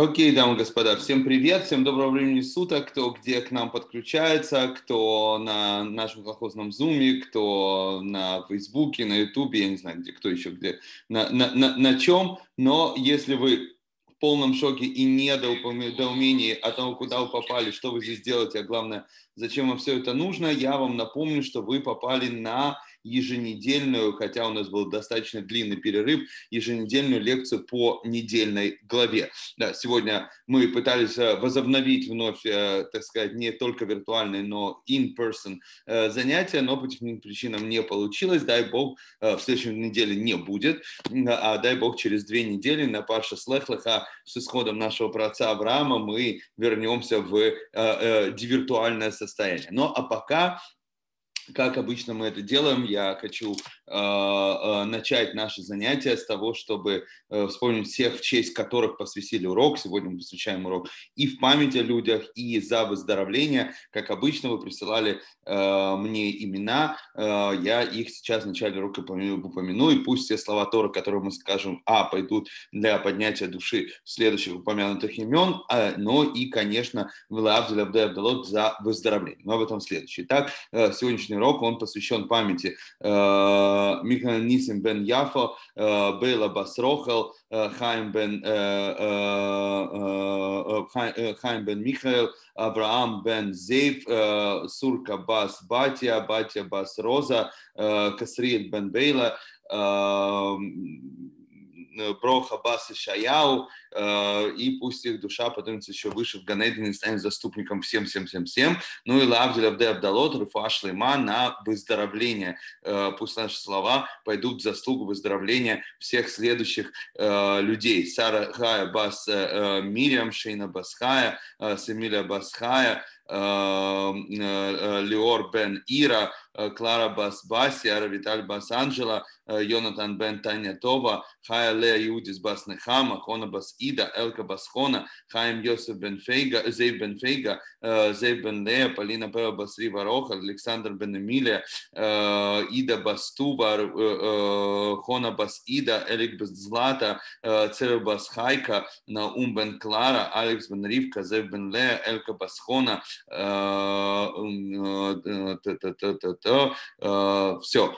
Окей, okay, дамы и господа, всем привет, всем доброго времени суток, кто где к нам подключается, кто на нашем колхозном зуме, кто на Фейсбуке, на Ютубе, я не знаю, где, кто еще где, на, на, на, на чем, но если вы в полном шоке и недоумении о том, куда вы попали, что вы здесь делаете, а главное, зачем вам все это нужно, я вам напомню, что вы попали на еженедельную, хотя у нас был достаточно длинный перерыв, еженедельную лекцию по недельной главе. Да, сегодня мы пытались э, возобновить вновь, э, так сказать, не только виртуальные, но in-person э, занятия, но по техническим причинам не получилось. Дай бог, в следующей неделе не будет, а дай бог, через две недели на Парша Слехлаха с исходом нашего праца Авраама мы вернемся в дивиртуальное состояние. Но ну, а пока как обычно мы это делаем, я хочу э, э начать наше занятие с того, чтобы э, вспомнить всех, в честь которых посвятили урок. Сегодня мы посвящаем урок и в память о людях, и за выздоровление. Как обычно, вы присылали э, мне имена. Э, я их сейчас в начале урока упомяну, и пусть все слова Тора, которые мы скажем, а, пойдут для поднятия души следующих упомянутых имен, а, но и, конечно, за выздоровление. Но об этом следующий. Итак, э, сегодняшний сегодняшний урок, он посвящен памяти э, Михаила Нисим бен Яфо, э, Бейла Басрохел, э, Хайм бен, э, э, э, Хайм бен Михаил, Авраам бен Зейв, э, Сурка Бас Батия, Батия Бас Роза, э, Касриет бен Бейла, э, Э, про Хабас и Шаяу, э, и пусть их душа поднимется еще выше в Ганедин и станет заступником всем, всем, всем, всем. Ну и Лавдиль Авде Абдалот, Руфа Шлейма на выздоровление. Э, пусть наши слова пойдут в заслугу выздоровления всех следующих людей. Сара Хая Бас Мириам, Шейна Басхая, Семиля Басхая, Леор Бен Ира, Клара Бас Басбаси, Аравиталь Бас Анджела, Э, Йонатан бен Таня Това, Хая Лея Иудис бас Нехама, Хона бас Ида, Элка бас Хона, Хайм Йосеф бен Фейга, Зейв бен Фейга, э, Зейв бен Лея, Полина Пева бас Рива Роха, Александр бен Эмилия, э, Ида бас Тува, Хона бас Ида, Элик бас Злата, Церев бас Хайка, Наум бен Клара, Алекс бен Ривка, Зев бен Лея, Элка бас Хона, все,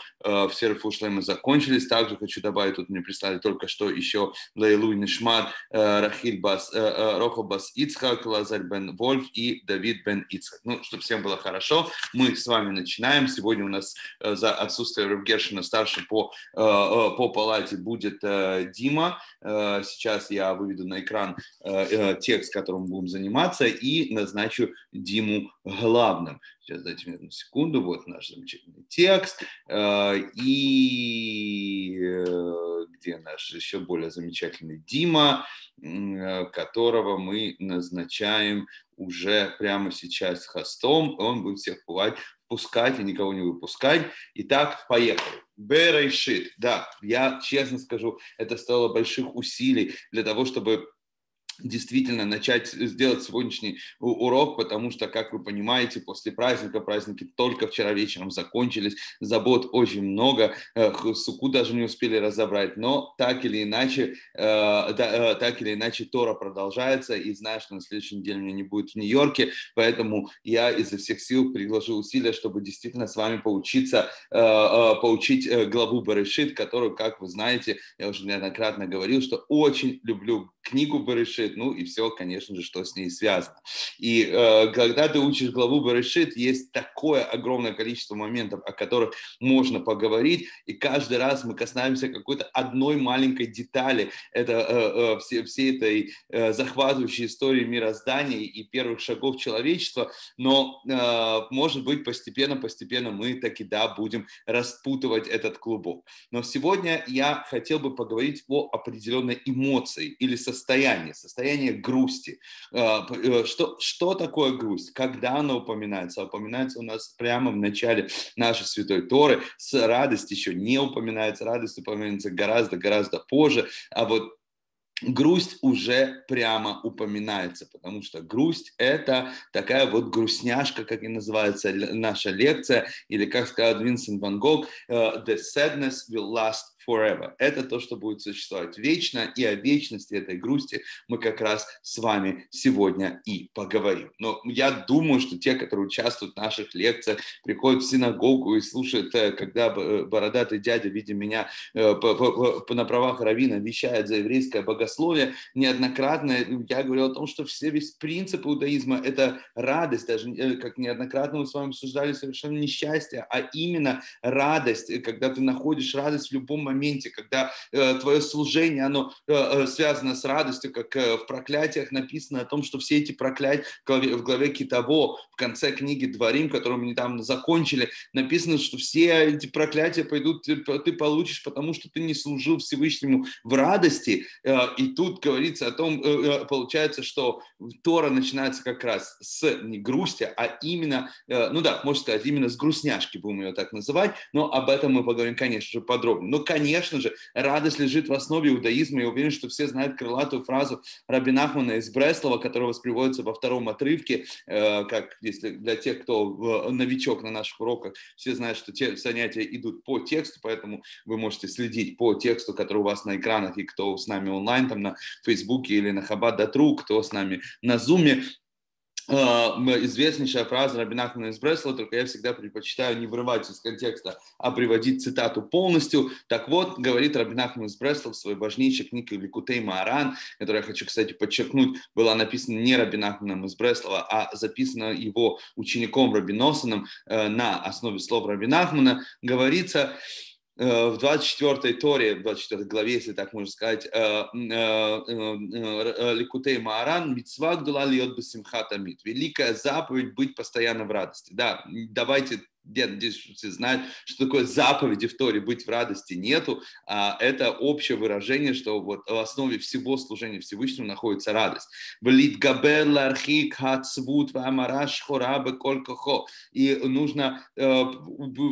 все Шлема за закончились. Также хочу добавить, тут мне прислали только что еще Лейлу Нишмат, э, Рахиль Бас, э, э, Роха Бас Ицхак, Лазарь Бен Вольф и Давид Бен Ицхак. Ну, чтобы всем было хорошо, мы с вами начинаем. Сегодня у нас за отсутствие Ревгершина старше по, по палате будет Дима. Сейчас я выведу на экран текст, которым будем заниматься, и назначу Диму главным. Сейчас дайте мне одну секунду. Вот наш замечательный текст. А, и э, где наш еще более замечательный Дима, э, которого мы назначаем уже прямо сейчас хостом. Он будет всех пугать пускать и никого не выпускать. Итак, поехали. Берайшит. Да, я честно скажу, это стоило больших усилий для того, чтобы действительно начать сделать сегодняшний урок, потому что, как вы понимаете, после праздника, праздники только вчера вечером закончились, забот очень много, э, суку даже не успели разобрать, но так или иначе, э, э, так или иначе Тора продолжается, и знаешь, что на следующей неделе меня не будет в Нью-Йорке, поэтому я изо всех сил приложу усилия, чтобы действительно с вами поучиться, поучить главу Барышит, которую, как вы знаете, я уже неоднократно говорил, что очень люблю книгу Барышит, ну и все, конечно же, что с ней связано. И э, когда ты учишь главу Барышит, есть такое огромное количество моментов, о которых можно поговорить, и каждый раз мы касаемся какой-то одной маленькой детали это, э, э, все, всей этой э, захватывающей истории мироздания и первых шагов человечества, но, э, может быть, постепенно-постепенно мы таки, да, будем распутывать этот клубок. Но сегодня я хотел бы поговорить о определенной эмоции или состоянии, состояние, состояние грусти. Э, э, что, что такое грусть? Когда она упоминается? А упоминается у нас прямо в начале нашей Святой Торы. С радость еще не упоминается, радость упоминается гораздо-гораздо позже. А вот грусть уже прямо упоминается, потому что грусть – это такая вот грустняшка, как и называется наша лекция, или, как сказал Винсент Ван Гог, «Э, «The sadness will last forever. Это то, что будет существовать вечно, и о вечности этой грусти мы как раз с вами сегодня и поговорим. Но я думаю, что те, которые участвуют в наших лекциях, приходят в синагогу и слушают, э, когда э, бородатый дядя, видя меня э, по, на правах равина, вещает за еврейское богословие, неоднократно я говорил о том, что все весь принцип иудаизма – это радость, даже как неоднократно мы с вами обсуждали совершенно несчастье, а именно радость, когда ты находишь радость в любом моменте, когда э, твое служение, оно э, э, связано с радостью, как э, в проклятиях написано о том, что все эти проклятия в главе Китово, в конце книги Дворим, которую мы там закончили, написано, что все эти проклятия пойдут, ты, ты получишь, потому что ты не служил Всевышнему в радости. Э, и тут говорится о том, э, э, получается, что Тора начинается как раз с не грусти, а именно, э, ну да, можно сказать, именно с грустняшки, будем ее так называть, но об этом мы поговорим, конечно же, подробно. Но, конечно, конечно же, радость лежит в основе иудаизма. Я уверен, что все знают крылатую фразу Раби Нахмана из Бреслова, которая восприводится во втором отрывке, э, как если для тех, кто э, новичок на наших уроках, все знают, что те занятия идут по тексту, поэтому вы можете следить по тексту, который у вас на экранах, и кто с нами онлайн, там на Фейсбуке или на Хабад Датру, кто с нами на Зуме, а, известнейшая фраза Рабинахмана из Бресла, только я всегда предпочитаю не вырывать из контекста, а приводить цитату полностью. Так вот, говорит Рабинахман из Бресла в своей важнейшей книге Ликутей Мааран, которая, я хочу, кстати, подчеркнуть, была написана не Рабинахманом из Бреслова, а записана его учеником Рабиносаном э, на основе слов Рабинахмана, говорится, Э, в 24 Торе, в 24 главе, если так можно сказать, э, э, Ликутей Мааран, Мицва Гдула Льот Бесимхат Великая заповедь быть постоянно в радости. Да, давайте я здесь что все знают, что такое заповеди в Торе «быть в радости» нету. А это общее выражение, что вот в основе всего служения Всевышнему находится радость. И нужно э,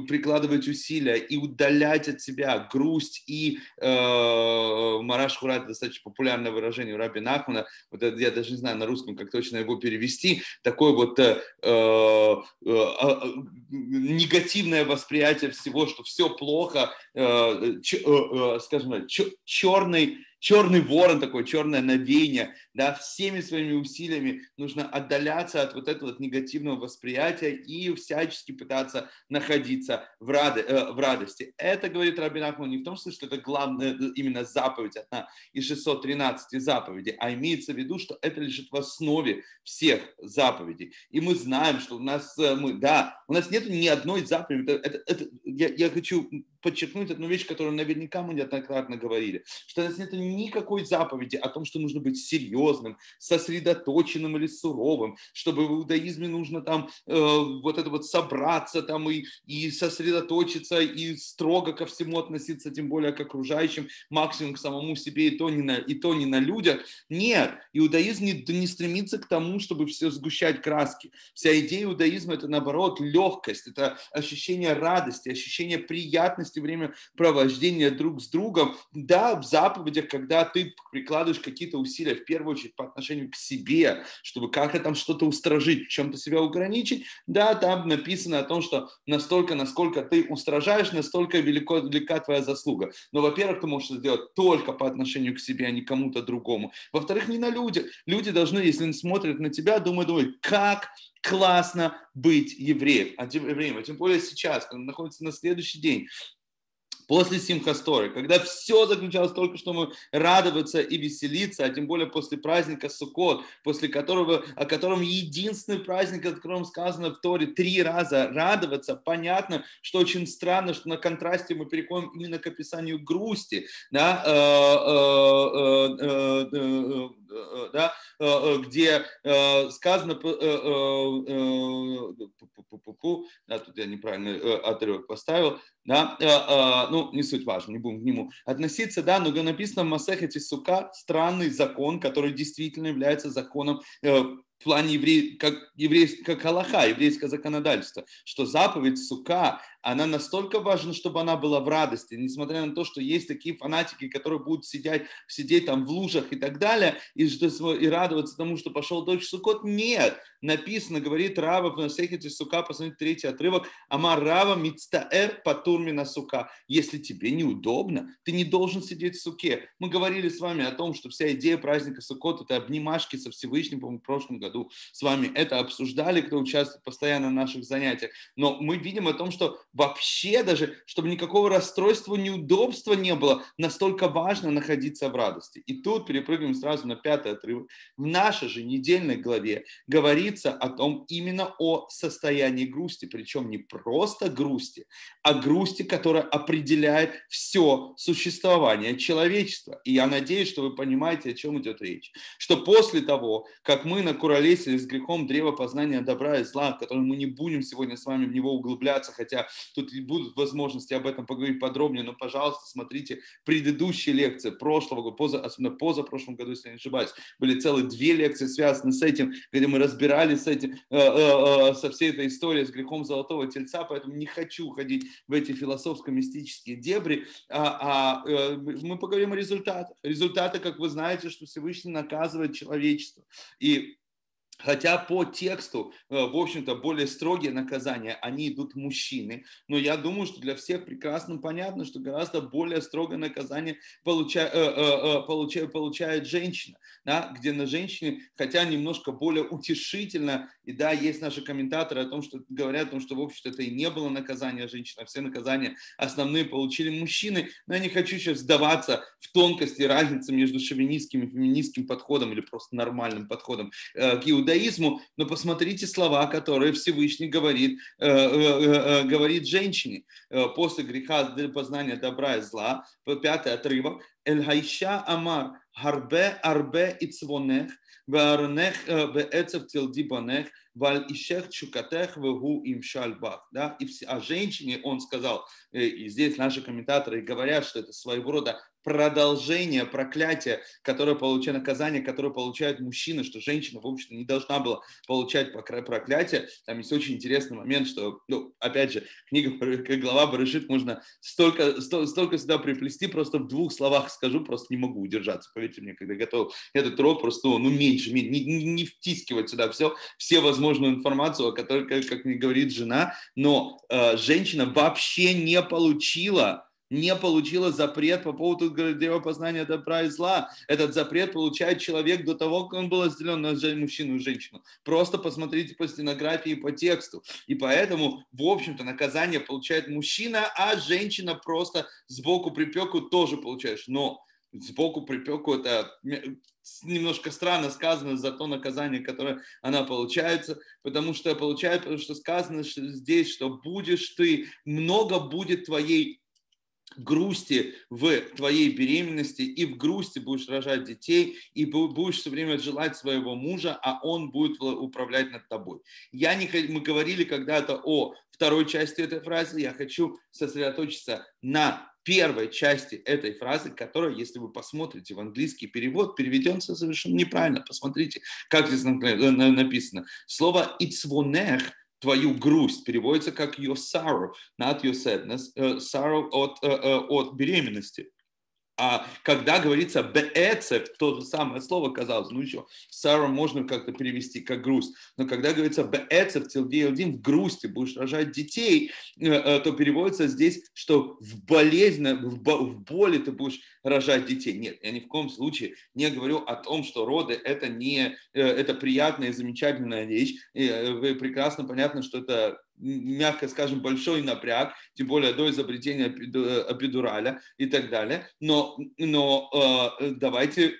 прикладывать усилия и удалять от себя грусть и э, мараш это достаточно популярное выражение у Раби Нахмана, вот это, я даже не знаю на русском, как точно его перевести, такой вот э, э, э, э негативное восприятие всего, что все плохо, э, э, э, скажем так, черный черный ворон такой, черное навеяние, да, всеми своими усилиями нужно отдаляться от вот этого вот негативного восприятия и всячески пытаться находиться в, ради, э, в радости. Это, говорит Рабин Ахман, не в том смысле, что это главная э, именно заповедь, одна из 613 заповедей, а имеется в виду, что это лежит в основе всех заповедей. И мы знаем, что у нас, э, мы, да, у нас нет ни одной заповеди, это, это, это, я, я хочу подчеркнуть одну вещь, которую наверняка мы неоднократно говорили, что у нас нет никакой заповеди о том, что нужно быть серьезным, сосредоточенным или суровым, чтобы в иудаизме нужно там э, вот это вот собраться там и, и сосредоточиться, и строго ко всему относиться, тем более к окружающим, максимум к самому себе, и то не на, и то не на людях. Нет, иудаизм не, не стремится к тому, чтобы все сгущать краски. Вся идея иудаизма – это, наоборот, легкость, это ощущение радости, ощущение приятности, радости, время провождения друг с другом. Да, в заповедях, когда ты прикладываешь какие-то усилия, в первую очередь по отношению к себе, чтобы как-то там что-то устражить, чем-то себя ограничить, да, там написано о том, что настолько, насколько ты устражаешь, настолько велико, велика твоя заслуга. Но, во-первых, ты можешь это сделать только по отношению к себе, а не кому-то другому. Во-вторых, не на людях. Люди должны, если смотрят на тебя, думают, думают, как классно быть евреем, а тем, евреем, а тем более сейчас, когда он находится на следующий день, после Симхасторы, когда все заключалось только, что мы радоваться и веселиться, а тем более после праздника Суккот, после которого, о котором единственный праздник, о котором сказано в Торе три раза радоваться, понятно, что очень странно, что на контрасте мы переходим именно к описанию грусти, да, да, где сказано, тут я неправильно э, отрывок поставил, да, э, э, ну, не суть важно, не будем к нему относиться, да, но написано в Масехете Сука странный закон, который действительно является законом э, в плане еврей, как, еврей, как Аллаха, еврейское законодательство, что заповедь сука, она настолько важна, чтобы она была в радости, несмотря на то, что есть такие фанатики, которые будут сидеть, сидеть там в лужах и так далее, и, и радоваться тому, что пошел дочь Сукот. Нет, написано, говорит Рава в Насехете Сука, посмотрите третий отрывок, Амар Рава Мицтаэр Патурмина Сука. Если тебе неудобно, ты не должен сидеть в Суке. Мы говорили с вами о том, что вся идея праздника Сукот – это обнимашки со Всевышним, по-моему, в прошлом году с вами это обсуждали, кто участвует постоянно в наших занятиях. Но мы видим о том, что вообще даже, чтобы никакого расстройства, неудобства не было, настолько важно находиться в радости. И тут перепрыгиваем сразу на пятый отрывок. В нашей же недельной главе говорится о том, именно о состоянии грусти, причем не просто грусти, а грусти, которая определяет все существование человечества. И я надеюсь, что вы понимаете, о чем идет речь. Что после того, как мы накуролесили с грехом древо познания добра и зла, в который мы не будем сегодня с вами в него углубляться, хотя Тут будут возможности об этом поговорить подробнее, но, пожалуйста, смотрите предыдущие лекции прошлого года, поза, особенно позапрошлом году, если я не ошибаюсь, были целые две лекции связаны с этим, где мы разбирались с этим, э, э, э, со всей этой историей с грехом золотого тельца, поэтому не хочу уходить в эти философско-мистические дебри, а, а мы поговорим о результатах. Результаты, как вы знаете, что Всевышний наказывает человечество. И Хотя по тексту, э, в общем-то, более строгие наказания, они идут мужчины. Но я думаю, что для всех прекрасно понятно, что гораздо более строгое наказание получает, э, э, э получает, получает женщина. Да? Где на женщине, хотя немножко более утешительно, и да, есть наши комментаторы о том, что говорят о том, что, в общем-то, это и не было наказания женщин, а все наказания основные получили мужчины. Но я не хочу сейчас сдаваться в тонкости разницы между шовинистским и феминистским подходом или просто нормальным подходом э, к иудаизму иудаизму, но посмотрите слова, которые Всевышний говорит, э, э, э, говорит женщине после греха познания добра и зла, пятый отрывок, Эль Хайша Амар, Харбе Арбе Ицвонех, Варнех Вецев Тилдибанех, Валь Ишех Чукатех Вегу им Шальбах. Да? И все, о а женщине он сказал, э, и здесь наши комментаторы говорят, что это своего рода продолжение проклятия, которое получает наказание, которое получают мужчины, что женщина, в общем-то, не должна была получать проклятие. Там есть очень интересный момент, что, ну, опять же, книга, как глава Барышит можно столько, столько сюда приплести, просто в двух словах скажу, просто не могу удержаться. Поверьте мне, когда готовил этот урок, просто ну, ну, меньше, меньше не, не, втискивать сюда все, все возможную информацию, о которой, как, как мне говорит жена, но э, женщина вообще не получила не получила запрет по поводу дерева познания добра и зла. Этот запрет получает человек до того, как он был разделен на мужчину и женщину. Просто посмотрите по стенографии и по тексту. И поэтому, в общем-то, наказание получает мужчина, а женщина просто сбоку припеку тоже получаешь. Но сбоку припеку это немножко странно сказано за то наказание, которое она получается, потому что получает, потому что сказано здесь, что будешь ты, много будет твоей грусти в твоей беременности, и в грусти будешь рожать детей, и будешь все время желать своего мужа, а он будет управлять над тобой. Я не, мы говорили когда-то о второй части этой фразы, я хочу сосредоточиться на первой части этой фразы, которая, если вы посмотрите в английский перевод, переведется совершенно неправильно. Посмотрите, как здесь написано. Слово «ицвонех» твою грусть, переводится как your sorrow, not your sadness, э, sorrow от, э, э, от беременности. А когда говорится беэцев, то же самое слово казалось, ну еще сару можно как-то перевести как грусть. Но когда говорится беэцев, один в грусти будешь рожать детей, э, э, то переводится здесь, что в болезни, в, боли ты будешь рожать детей. Нет, я ни в коем случае не говорю о том, что роды это не э, это приятная и замечательная вещь. И прекрасно понятно, что это мягко скажем, большой напряг, тем более до изобретения э, эпидураля и так далее. Но, но э, э давайте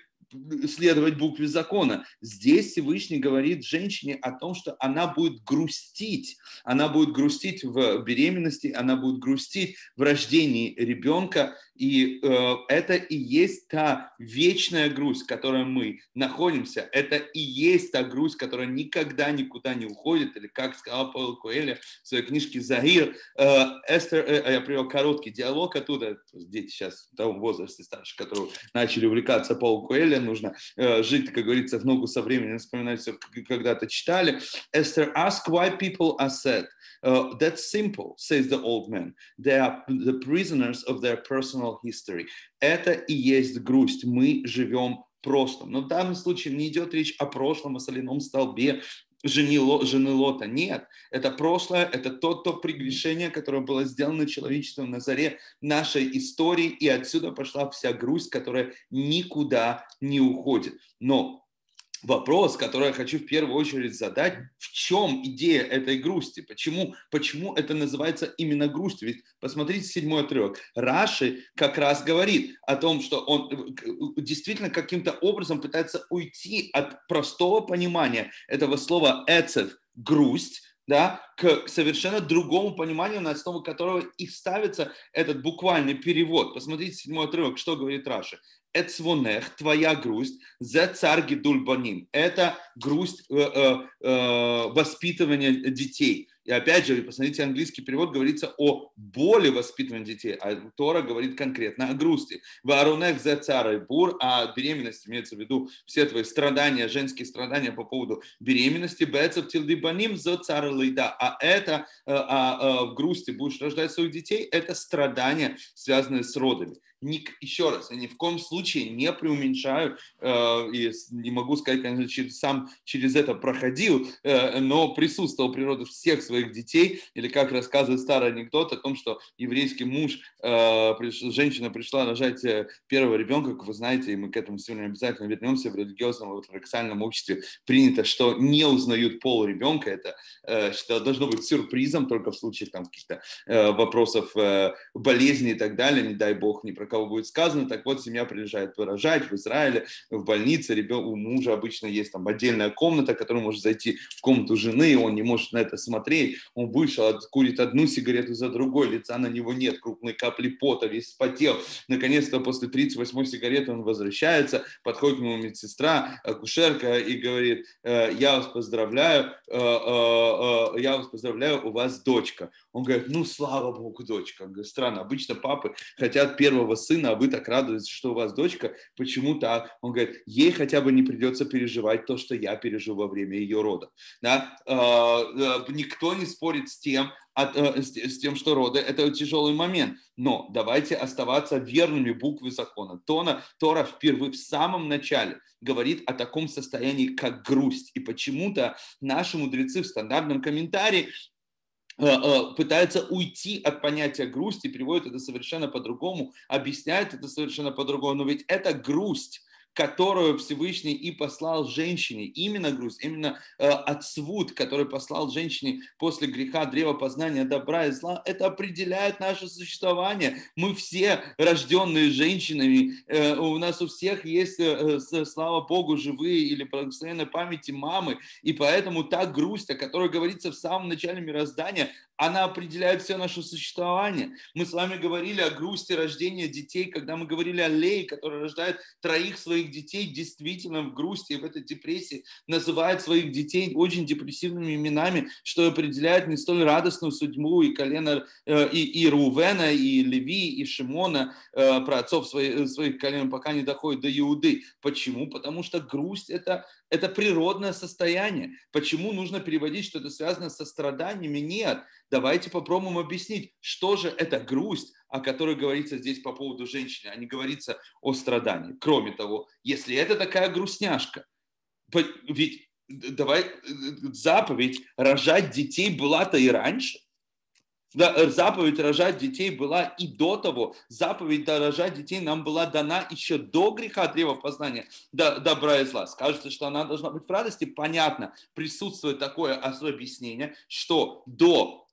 следовать букве закона. Здесь Всевышний говорит женщине о том, что она будет грустить. Она будет грустить в беременности, она будет грустить в рождении ребенка. И э, это и есть та вечная грусть, в которой мы находимся. Это и есть та грусть, которая никогда никуда не уходит. Или, как сказал Павел Куэля в своей книжке «Загир», э, Эстер, э, э я привел короткий диалог оттуда. Дети сейчас того возраста старше, которые начали увлекаться Павел Куэля. Нужно э, жить, как говорится, в ногу со временем, вспоминать все, когда-то читали. Эстер, ask why people are sad. Uh, that's simple, says the old man. They are the prisoners of their personal history. Это и есть грусть. Мы живем прошлым. Но в данном случае не идет речь о прошлом, о соляном столбе, жене, жены Лота. Нет, это прошлое, это то, то прегрешение, которое было сделано человечеством на заре нашей истории, и отсюда пошла вся грусть, которая никуда не уходит. Но вопрос, который я хочу в первую очередь задать, в чем идея этой грусти? Почему, почему это называется именно грусть? Ведь посмотрите седьмой отрывок. Раши как раз говорит о том, что он э, э, действительно каким-то образом пытается уйти от простого понимания этого слова «эцев» – грусть, да, к совершенно другому пониманию, на основу которого и ставится этот буквальный перевод. Посмотрите седьмой отрывок, что говорит Раши. Эцвонех, твоя грусть, за царь Гидульбаним. Это грусть э, э, э воспитывания детей. И опять же, посмотрите, английский перевод говорится о боли воспитывания детей, а Тора говорит конкретно о грусти. Варунех за царой бур, а беременность имеется в виду все твои страдания, женские страдания по поводу беременности. Бецов тилдибаним за царой лейда. А это э, а, а, в грусти будешь рождать своих детей, это страдания, связанные с родами ник, еще раз, я ни в коем случае не преуменьшаю, э, и не могу сказать, конечно, сам через это проходил, э, но присутствовал природу всех своих детей, или как рассказывает старый анекдот о том, что еврейский муж, э, женщина пришла рожать э, первого ребенка, как вы знаете, и мы к этому сегодня обязательно вернемся, в религиозном ортодоксальном обществе принято, что не узнают пол ребенка, это э, что должно быть сюрпризом только в случае там каких-то вопросов болезни и так далее, не дай бог, ни про кого будет сказано, так вот семья приезжает рожать в Израиле, в больнице, ребен... у мужа обычно есть там отдельная комната, которая может зайти в комнату жены, и он не может на это смотреть, рублей, он вышел, курит одну сигарету за другой, лица на него нет, крупные капли пота, весь потел. Наконец-то после 38-й сигареты он возвращается, подходит к нему медсестра, акушерка и говорит, «Э, я вас поздравляю, э, э, я вас поздравляю, у вас дочка. Он говорит, ну слава богу, дочка. Он говорит, странно, обычно папы хотят первого сына, а вы так радуетесь, что у вас дочка, почему так? Он говорит, ей хотя бы не придется переживать то, что я пережил во время ее рода. Да? Никто никто не спорит с тем, от, а, э, с, с тем, что роды – это тяжелый момент. Но давайте оставаться верными буквы закона. Тона, Тора впервые в самом начале говорит о таком состоянии, как грусть. И почему-то наши мудрецы в стандартном комментарии э, э, пытаются уйти от понятия грусти, переводят это совершенно по-другому, объясняют это совершенно по-другому, но ведь это грусть, которую Всевышний и послал женщине. Именно груз, именно э, отсвуд, который послал женщине после греха, древа познания добра и зла, это определяет наше существование. Мы все рожденные женщинами, э, у нас у всех есть, э, слава Богу, живые или благословенной памяти мамы, и поэтому та грусть, о которой говорится в самом начале мироздания, она определяет все наше существование. Мы с вами говорили о грусти рождения детей, когда мы говорили о Лее, которая рождает троих своих детей, действительно в грусти и в этой депрессии называет своих детей очень депрессивными именами, что определяет не столь радостную судьбу и колено, э, и, и Рувена, и Леви, и Шимона, э, про отцов своих, э, своих колен, пока не доходит до Иуды. Почему? Потому что грусть – это, это природное состояние. Почему нужно переводить, что это связано со страданиями? Нет, Давайте попробуем объяснить, что же это грусть, о которой говорится здесь по поводу женщины, а не говорится о страдании. Кроме того, если это такая грустняшка, ведь э, давай э, заповедь рожать детей была-то и раньше. Да, э, заповедь рожать детей была и до того. Заповедь да, рожать детей нам была дана еще до греха древа познания да, добра и зла. Скажется, что она должна быть в радости. Понятно, присутствует такое объяснение, что до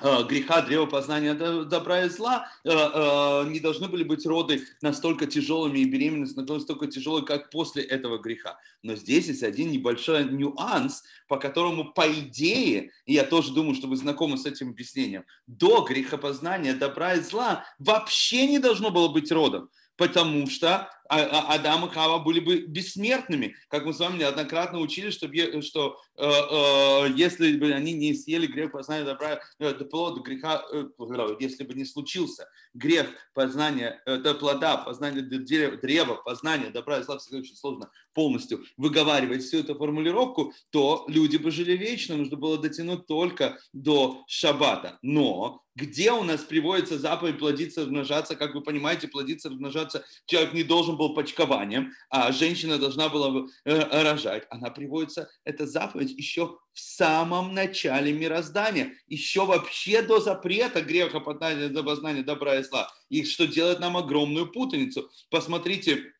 Э, греха, древо познания добра и зла э, э, не должны были быть роды настолько тяжелыми и беременность настолько тяжелой, как после этого греха. Но здесь есть один небольшой нюанс, по которому, по идее, и я тоже думаю, что вы знакомы с этим объяснением, до грехопознания добра и зла вообще не должно было быть родом, потому что а, а, Адам и Хава были бы бессмертными, как мы с вами неоднократно учили, что, что э, э, если бы они не съели грех познания добра, э, до плода греха, э, если бы не случился грех познания э, плода, познания до дерева, древа, познания добра и зла, очень сложно полностью выговаривать всю эту формулировку, то люди бы жили вечно, нужно было дотянуть только до шаббата. Но где у нас приводится заповедь плодиться, размножаться, как вы понимаете, плодиться, размножаться, человек не должен был был почкованием, а женщина должна была э, рожать. Она приводится, эта заповедь, еще в самом начале мироздания, еще вообще до запрета греха, познания добра и зла. И что делает нам огромную путаницу. Посмотрите,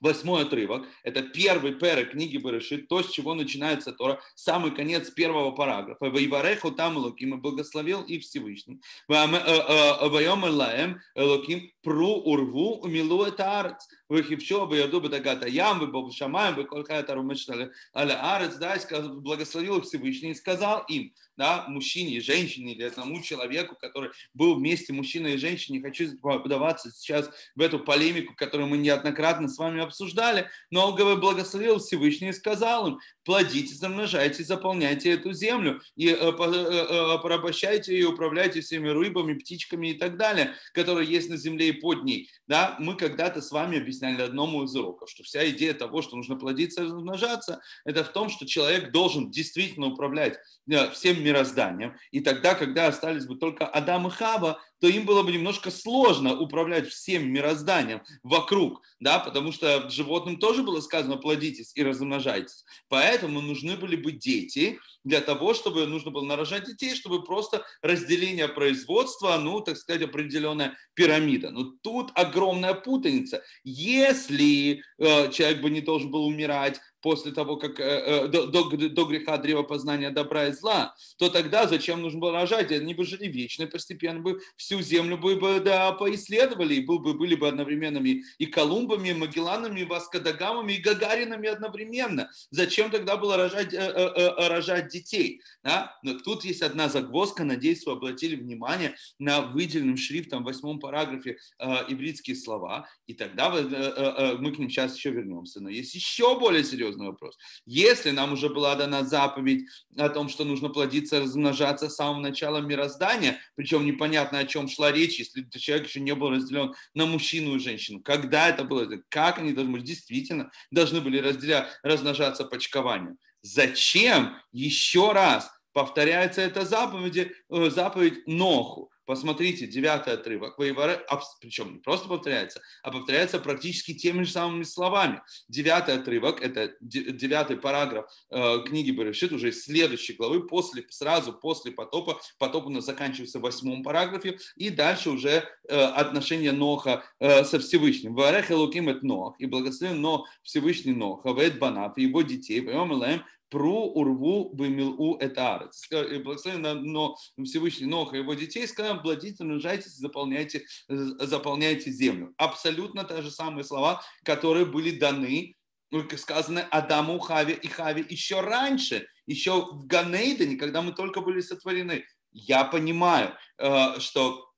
восьмой отрывок. Это первый пера книги Берешит, то, с чего начинается Тора, самый конец первого параграфа. «Ваивареху там Элоким, и благословил и Всевышний. Ваем Элаем Элоким, пру урву умилу это арц» бы Вихипчо, Баяду, Бадагата Ям, бы, Выбов Шамаем, Выколхайта Румышна, Аля Арец, да, благословил Всевышний и сказал им, да, мужчине и женщине или одному человеку, который был вместе мужчина и женщина, не хочу подаваться сейчас в эту полемику, которую мы неоднократно с вами обсуждали, но он благословил Всевышний и сказал им, плодитесь, размножайтесь, заполняйте эту землю и э, э, э, порабощайте и управляйте всеми рыбами, птичками и так далее, которые есть на земле и под ней. Да, мы когда-то с вами объясняли объясняли на одном из уроков, что вся идея того, что нужно плодиться и размножаться, это в том, что человек должен действительно управлять э, всем мирозданием. И тогда, когда остались бы только Адам и Хава, то им было бы немножко сложно управлять всем мирозданием вокруг, да, потому что животным тоже было сказано плодитесь и размножайтесь. Поэтому нужны были бы дети для того, чтобы нужно было нарожать детей, чтобы просто разделение производства, ну, так сказать, определенная пирамида. Но тут огромная путаница. Если э, человек бы не должен был умирать, после того, как э, э, до, до, до греха древа познания добра и зла, то тогда зачем нужно было рожать? Они бы жили вечно, постепенно бы всю землю бы, бы да, поисследовали, и был бы, были бы одновременными и Колумбами, и Магелланами, и Васкадагамами, и Гагаринами одновременно. Зачем тогда было рожать, э, э, э, рожать детей? Да? Но тут есть одна загвоздка, надеюсь, вы обратили внимание на выделенным шрифтом в восьмом параграфе э, ивритские слова, и тогда вы, мы к ним сейчас еще вернемся. Но есть еще более серьезные серьезный вопрос. Если нам уже была дана заповедь о том, что нужно плодиться, размножаться с самого начала мироздания, причем непонятно, о чем шла речь, если человек еще не был разделен на мужчину и женщину, когда это было, как они должны быть, действительно должны были разделять, размножаться почкованием. Зачем еще раз повторяется эта заповедь, э, заповедь Ноху? Посмотрите, девятый отрывок. Причем не просто повторяется, а повторяется практически теми же самыми словами. Девятый отрывок, это девятый параграф э, книги Берешит, уже из следующей главы, после, сразу после потопа. Потоп у нас заканчивается в восьмом параграфе. И дальше уже э, отношение Ноха э, со Всевышним. Варех Элуким это Нох, и благословен но Всевышний Ноха, Вэд Банав, его детей, Вэм пру урву бымилу это но Всевышний Ноха его детей сказал, плодите, умножайтесь, заполняйте, э, заполняйте землю. Абсолютно те же самые слова, которые были даны ну, сказаны Адаму, Хаве и Хаве еще раньше, еще в Ганейдене, когда мы только были сотворены. Я понимаю, э, что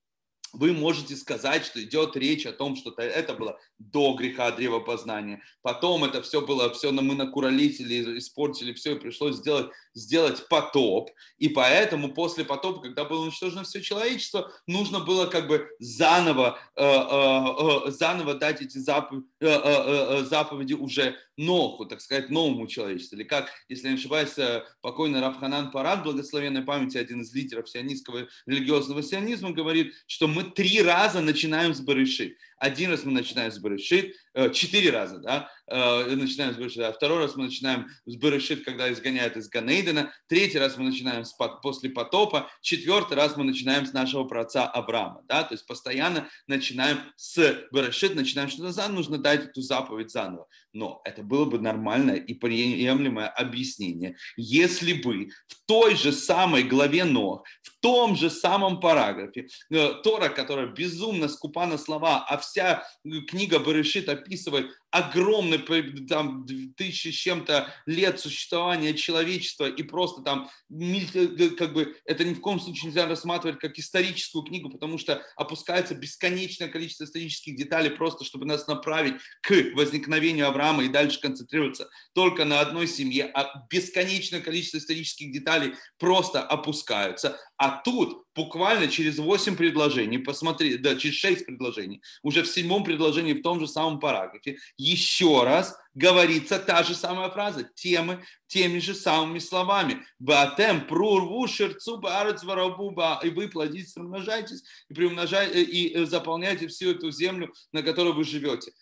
вы можете сказать, что идет речь о том, что это было до греха древа познания. Потом это все было, все мы накуролесили, испортили все, и пришлось сделать сделать потоп, и поэтому после потопа, когда было уничтожено все человечество, нужно было как бы заново, э, э, э, заново дать эти заповеди уже Ноху, так сказать, новому человечеству. Или как, если я не ошибаюсь, покойный Рафханан Парад, благословенной памяти, один из лидеров сионистского религиозного сионизма, говорит, что мы три раза начинаем с Барыши. Один раз мы начинаем с Берешит, э, четыре раза, да, э, начинаем с Берешит, а второй раз мы начинаем с Берешит, когда изгоняют из Ганейдена, третий раз мы начинаем с, после потопа, четвертый раз мы начинаем с нашего праца Авраама, да, то есть постоянно начинаем с Берешит, начинаем что-то заново, нужно дать эту заповедь заново. Но это было бы нормальное и приемлемое объяснение, если бы в той же самой главе Нох, в том же самом параграфе, э, Тора, которая безумно скупа на слова а всем, вся э, книга Берешит описывает огромный, там, тысячи с чем-то лет существования человечества, и просто там, э, как бы, это ни в коем случае нельзя рассматривать как историческую книгу, потому что опускается бесконечное количество исторических деталей просто, чтобы нас направить к возникновению Авраама и дальше концентрироваться только на одной семье, а бесконечное количество исторических деталей просто опускаются. А тут буквально через 8 предложений, посмотри, да, через 6 предложений, уже в седьмом предложении в том же самом параграфе, еще раз говорится та же самая фраза, темы, теми же самыми словами. Батем прорву шерцу баарец варабуба, и вы плодитесь, размножайтесь, и, приумножайте, и э, заполняйте всю эту землю, на которой вы живете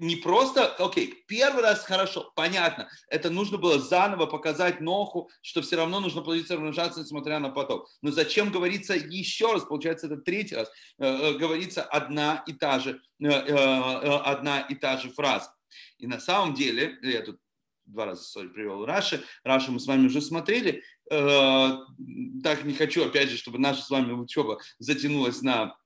не просто, окей, первый раз хорошо, понятно, это нужно было заново показать Ноху, что все равно нужно плодиться и размножаться, несмотря на поток. Но зачем говорится еще раз, получается, это третий раз, э, э говорится одна и та же, э, э, э, одна и та же фраза. И на самом деле, я тут два раза sorry, привел Раши, Раши мы с вами уже смотрели, э, так не хочу, опять же, чтобы наша с вами учеба затянулась на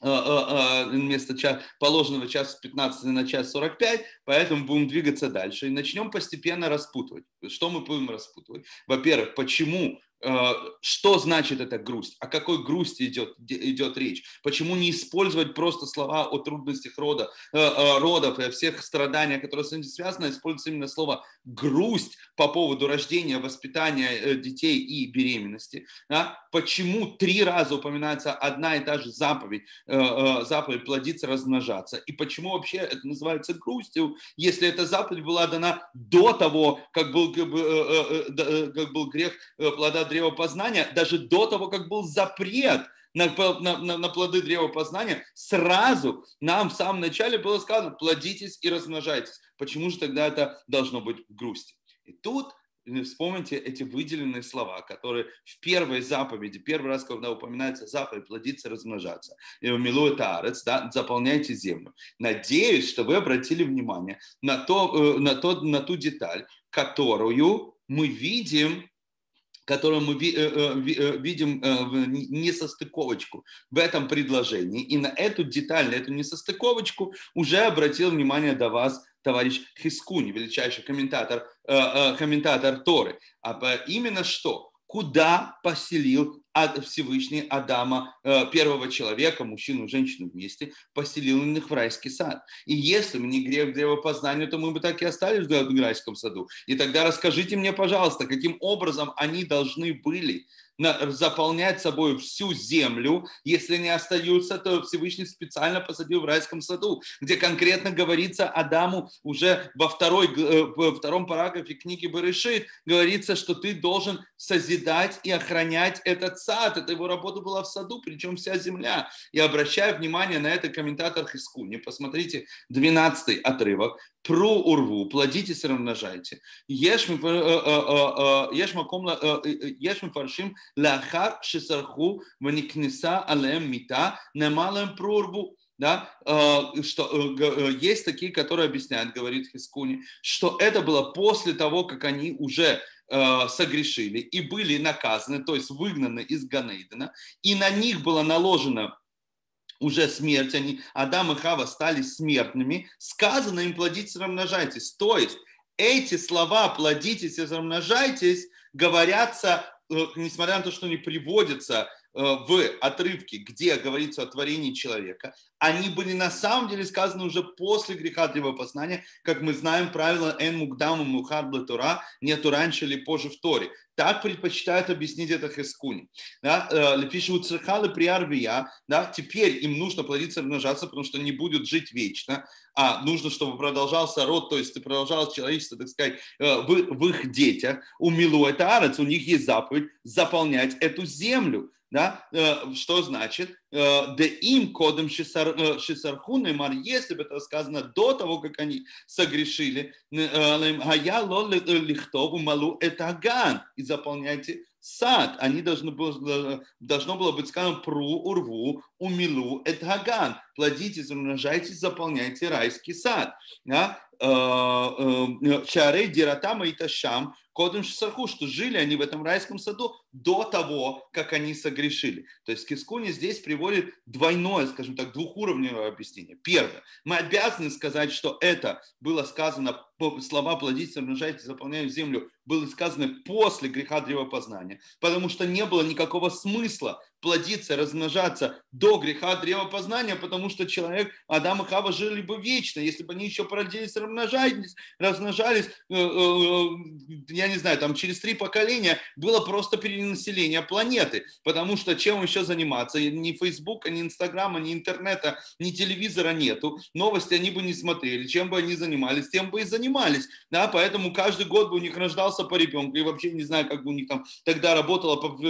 а, а, а, вместо ча- положенного часа 15 на час 45, поэтому будем двигаться дальше и начнем постепенно распутывать. Что мы будем распутывать? Во-первых, почему Э, что значит эта грусть, о какой грусти идет, идет речь, почему не использовать просто слова о трудностях рода, э, э, родов и о всех страданиях, которые с этим связаны, а используется именно слово грусть по поводу рождения, воспитания детей и беременности. Да? Почему три раза упоминается одна и та же заповедь, заповедь плодиться, размножаться, и почему вообще это называется грустью, если эта заповедь была дана до того, как был, как был грех плода древа познания, даже до того, как был запрет на, на, на, на плоды древа познания, сразу нам в самом начале было сказано, плодитесь и размножайтесь. Почему же тогда это должно быть в грусти? И тут э, вспомните эти выделенные слова, которые в первой заповеди, первый раз, когда упоминается заповедь, плодиться, размножаться, милует арец, да, заполняйте землю. Надеюсь, что вы обратили внимание на, то, э, на, то, на ту деталь, которую мы видим которую мы э, э, э, видим несостыковочку в этом предложении. И на эту деталь, на эту несостыковочку уже обратил внимание до вас товарищ Хискуни, величайший комментатор, комментатор Торы. А именно что? Куда поселил от Всевышний Адама, э, первого человека, мужчину и женщину вместе, поселил их в райский сад. И если мне не грех древа познания, то мы бы так и остались в райском саду. И тогда расскажите мне, пожалуйста, каким образом они должны были заполнять собой всю землю. Если не остаются, то Всевышний специально посадил в райском саду, где конкретно говорится Адаму уже во второй, э, во втором параграфе книги Барышит, говорится, что ты должен созидать и охранять этот сад. Это его работа была в саду, причем вся земля. И обращаю внимание на это комментатор Хискуни. Посмотрите 12 отрывок. Пру урву, плодитесь и размножайте. Ешми э, э, фаршим Лахар шесарху ваникнеса алем мита намалем прорву. Да, э, что э, э, есть такие, которые объясняют, говорит Хискуни, что это было после того, как они уже согрешили и были наказаны, то есть выгнаны из Ганейдена, и на них была наложена уже смерть, они, Адам и Хава стали смертными, сказано им плодитесь и размножайтесь. То есть эти слова «плодитесь и размножайтесь» говорятся несмотря на то, что не приводится Э, в отрывке, где говорится о творении человека, они были на самом деле сказаны уже после греха древопознания, как мы знаем правило «эн мукдаму мухад Тора» «нету раньше или позже в Торе». Так предпочитают объяснить это Хескуни. Да? Э, Лепиши уцерхалы приарвия, да? теперь им нужно плодиться и размножаться, потому что не будут жить вечно, а нужно, чтобы продолжался род, то есть продолжалось человечество, так сказать, э, в, в их детях. У это Милуэтарец, у них есть заповедь заполнять эту землю. Да? Э, что значит? Э, да им кодом э, шисархуны мар, если бы это сказано до того, как они согрешили, а я ло лихтову малу этаган, и заполняйте сад. Они должны было, должно было быть сказано пру урву умилу этаган плодитесь, размножайтесь, заполняйте райский сад. Шарей э, э, э, Диратама и Ташам, Кодом Шисаху, что жили они в этом райском саду до того, как они согрешили. То есть Кискуни здесь приводит двойное, скажем так, двухуровневое объяснение. Первое. Мы обязаны сказать, что это было сказано, слова «плодите, умножайте, заполняем землю» было сказано после греха древопознания, потому что не было никакого смысла плодиться, размножаться до греха древа познания, потому что человек, Адам и Хава жили бы вечно, если бы они еще породились, размножались, размножались э, э, э, я не знаю, там через три поколения было просто перенаселение планеты, потому что чем еще заниматься? Ни Фейсбука, ни Инстаграма, ни интернета, ни телевизора нету, новости они бы не смотрели, чем бы они занимались, тем бы и занимались, да, поэтому каждый год бы у них рождался по ребенку, и вообще не знаю, как бы у них там тогда работала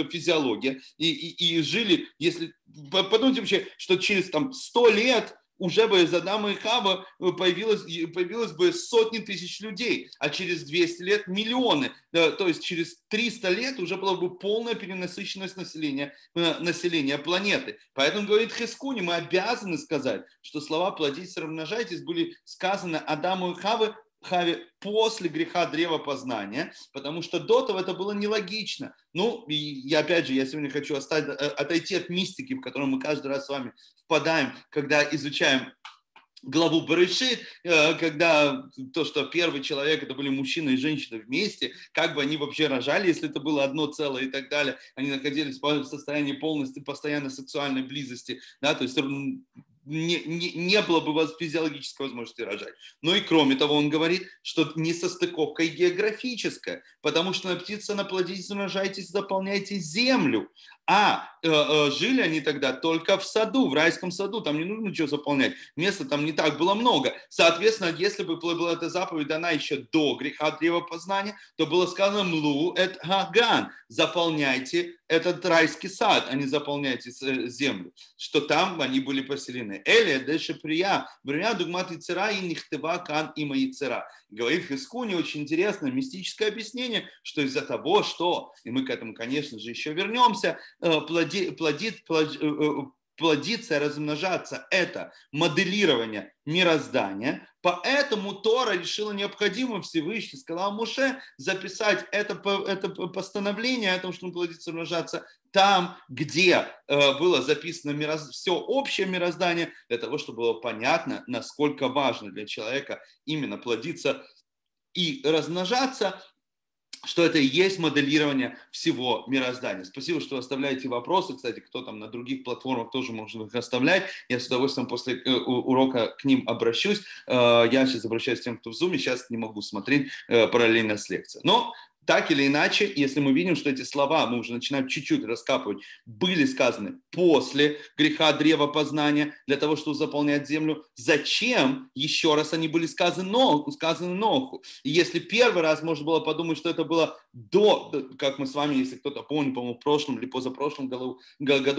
физиология, и, и, и жили, если подумайте вообще, что через там сто лет уже бы из Адама и Хаба э, появилось, появилось бы сотни тысяч людей, а через 200 лет миллионы. То есть через 300 лет уже была бы полная перенасыщенность населения, э, населения планеты. Поэтому, говорит Хискуни, мы обязаны сказать, что слова «плодитесь, размножайтесь» были сказаны Адаму и Хаве Хави после греха древа познания, потому что до того это было нелогично. Ну, и я опять же, я сегодня хочу остать, э, отойти от мистики, в которую мы каждый раз с вами впадаем, когда изучаем главу Барышит, э, когда то, что первый человек, это были мужчина и женщина вместе, как бы они вообще рожали, если это было одно целое и так далее, они находились в состоянии полностью, постоянно сексуальной близости, да, то есть не, не, не было бы вас физиологической возможности рожать. Но ну и кроме того, он говорит, что не состыковка и а географическая, потому что на птице наплодитесь, умножайтесь, заполняйте землю, а э, э, жили они тогда только в саду, в райском саду, там не нужно ничего заполнять, места там не так было много. Соответственно, если бы была эта заповедь дана еще до греха древа познания, то было сказано «млу эт хаган», заполняйте этот райский сад, а не заполняйте землю, что там они были поселены. Эле дешеприя, брюня дугмат и цера и нихтева кан и маицера говорит Хискуни, очень интересное мистическое объяснение, что из-за того, что, и мы к этому, конечно же, еще вернемся, э, плоди, плодит, плод, э, э, плодиться, размножаться – это моделирование мироздания. Поэтому Тора решила необходимо Всевышний, сказал Муше, записать это, это постановление о том, что он плодится, размножаться там, где э, было записано мироз... все общее мироздание, для того, чтобы было понятно, насколько важно для человека именно плодиться и размножаться, что это и есть моделирование всего мироздания. Спасибо, что оставляете вопросы. Кстати, кто там на других платформах тоже может их оставлять. Я с удовольствием после э, урока к ним обращусь. Э, я сейчас обращаюсь к тем, кто в Zoom. Сейчас не могу смотреть параллельно с лекцией. Но так или иначе, если мы видим, что эти слова, мы уже начинаем чуть-чуть раскапывать, были сказаны после греха древа познания, для того, чтобы заполнять землю, зачем еще раз они были сказаны Ноху? Сказаны Ноху? И если первый раз можно было подумать, что это было до, как мы с вами, если кто-то помнит, по-моему, в прошлом или позапрошлом году,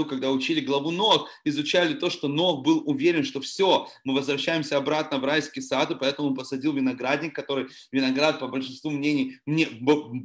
когда учили главу Нох, изучали то, что Нох был уверен, что все, мы возвращаемся обратно в райский сад, и поэтому он посадил виноградник, который виноград, по большинству мнений, мне,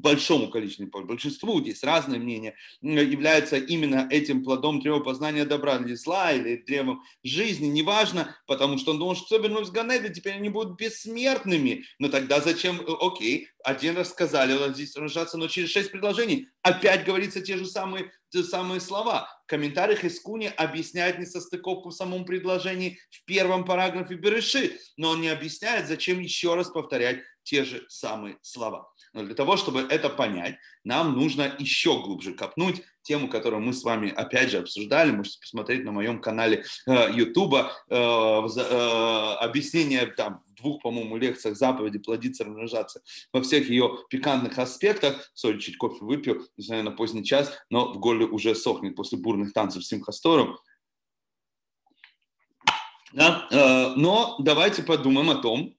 большому количеству, большинству, здесь разные мнения, являются именно этим плодом древа познания добра или зла, или древом жизни, неважно, потому что он думал, что вернусь в Ганеда, теперь они будут бессмертными. Но тогда зачем, э, окей, один раз сказали, здесь рожаться, но через шесть предложений опять говорится те же самые, те же самые слова. В комментариях Искуни объясняет несостыковку в самом предложении в первом параграфе Береши, но он не объясняет, зачем еще раз повторять те же самые слова. Но для того, чтобы это понять, нам нужно еще глубже копнуть тему, которую мы с вами опять же обсуждали. Можете посмотреть на моем канале YouTube э, э, э, объяснение там двух, по-моему, лекциях заповеди плодиться, размножаться во всех ее пикантных аспектах. Соль чуть кофе выпью, несмотря на поздний час, но в горле уже сохнет после бурных танцев с Симхастором. Да? Э, но давайте подумаем о том,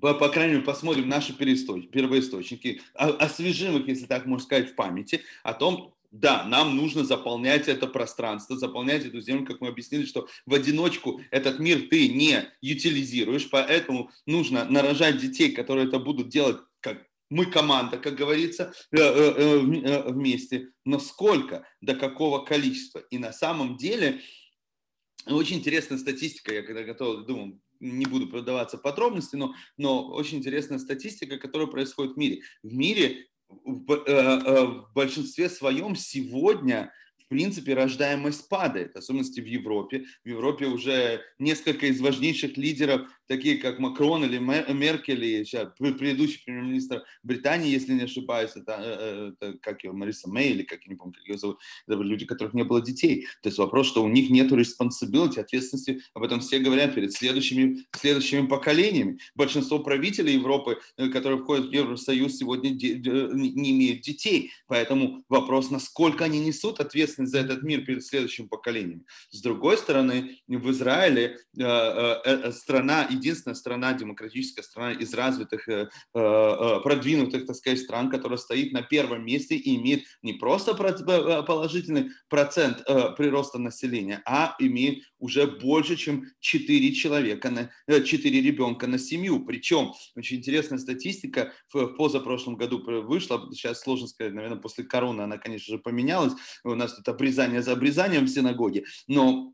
по, по крайней мере, посмотрим наши первоисточники, а, освежим их, если так можно сказать, в памяти о том, да, нам нужно заполнять это пространство, заполнять эту землю, как мы объяснили, что в одиночку этот мир ты не утилизируешь, поэтому нужно нарожать детей, которые это будут делать как мы команда, как говорится, э, э, э, вместе. Но сколько, до какого количества? И на самом деле, очень интересная статистика, я когда готовил, думал, не буду продаваться подробности, но, но очень интересная статистика, которая происходит в мире. В мире в, э, э, в большинстве своем сегодня принципе, рождаемость падает, в в Европе. В Европе уже несколько из важнейших лидеров, такие как Макрон или Меркель, или сейчас, предыдущий премьер-министр Британии, если не ошибаюсь, это, э, э, это как ее, Мариса Мэй, или как, я не помню, как ее зовут, это были люди, у которых не было детей. То есть вопрос, что у них нет responsibility, ответственности, об этом все говорят перед следующими, следующими поколениями. Большинство правителей Европы, э, которые входят в Евросоюз, сегодня не имеют детей. Поэтому вопрос, насколько они несут ответственность ответственность за этот мир перед следующим поколением. С другой стороны, в Израиле э, э, э, страна, единственная страна, демократическая страна из развитых, продвинутых, так сказать, стран, которая стоит на первом месте и имеет не просто положительный процент прироста населения, а имеет уже больше, чем 4 человека, на, 4 э, ребенка на семью. Причем, очень интересная статистика, в позапрошлом году вышла, сейчас сложно сказать, наверное, после короны она, конечно же, поменялась, у нас тут обрезание за обрезанием в синагоге, но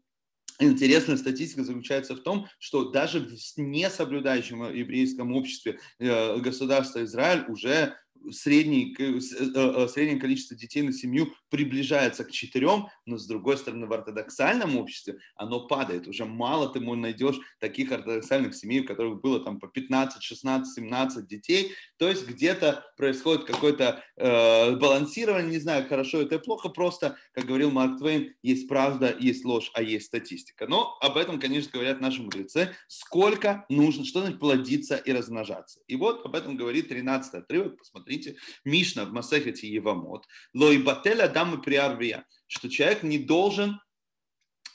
Интересная статистика заключается в том, что даже в несоблюдающем э, еврейском обществе э, государства Израиль уже средний, э, э, э, среднее количество детей на семью приближается к четырем, но с другой стороны в ортодоксальном обществе оно падает. Уже мало ты найдешь таких ортодоксальных семей, в которых было там по 15, 16, 17 детей. То есть где-то происходит какое-то э, балансирование, не знаю, хорошо это или плохо, просто, как говорил Марк Твейн, есть правда, есть ложь, а есть статистика. Но об этом, конечно, говорят наши мудрецы. Сколько нужно, что значит плодиться и размножаться. И вот об этом говорит 13 отрывок, посмотрите Смотрите, Мишна в Масехете Евамот, Лоибателя дамы приарвия, что человек не должен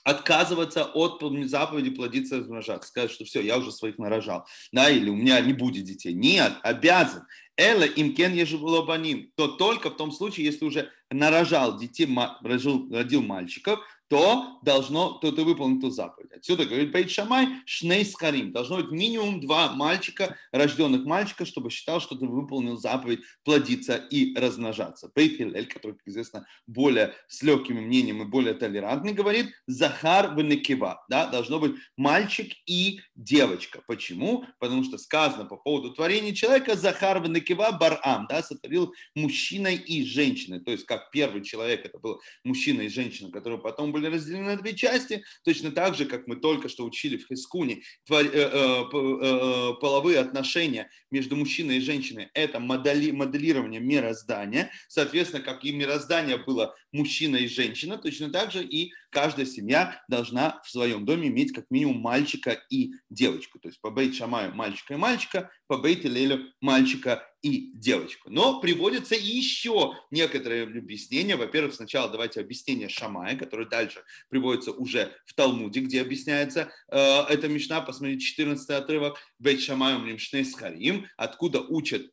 отказываться от заповеди плодиться и размножаться. Сказать, что все, я уже своих нарожал. Да, или у меня не будет детей. Нет, обязан. Эла имкен ежевлобаним, то только в том случае, если уже нарожал детей, рожил, родил мальчиков, то должно, то ты выполнил эту заповедь. Отсюда говорит Бейт Шамай, шней скарим. Должно быть минимум два мальчика, рожденных мальчика, чтобы считал, что ты выполнил заповедь плодиться и размножаться. Бейт Хилель, который, как известно, более с легкими мнением и более толерантный, говорит, Захар венекива. Да, должно быть мальчик и девочка. Почему? Потому что сказано по поводу творения человека Захар венекива Вайкива Барам, да, сотворил мужчина и женщина, То есть, как первый человек, это был мужчина и женщина, которые потом были разделены на две части, точно так же, как мы только что учили в Хискуне, э, э, э, половые отношения между мужчиной и женщиной – это модели, моделирование мироздания. Соответственно, как и мироздание было мужчина и женщина, точно так же и каждая семья должна в своем доме иметь как минимум мальчика и девочку. То есть по бейт шамаю мальчика и мальчика, по бейт лелю мальчика и девочку. Но приводятся еще некоторые объяснения. Во-первых, сначала давайте объяснение Шамая, которое дальше приводится уже в Талмуде, где объясняется э, эта мишна. Посмотрите, 14 отрывок. Бейт Шамаю Мримшней Схарим, откуда учат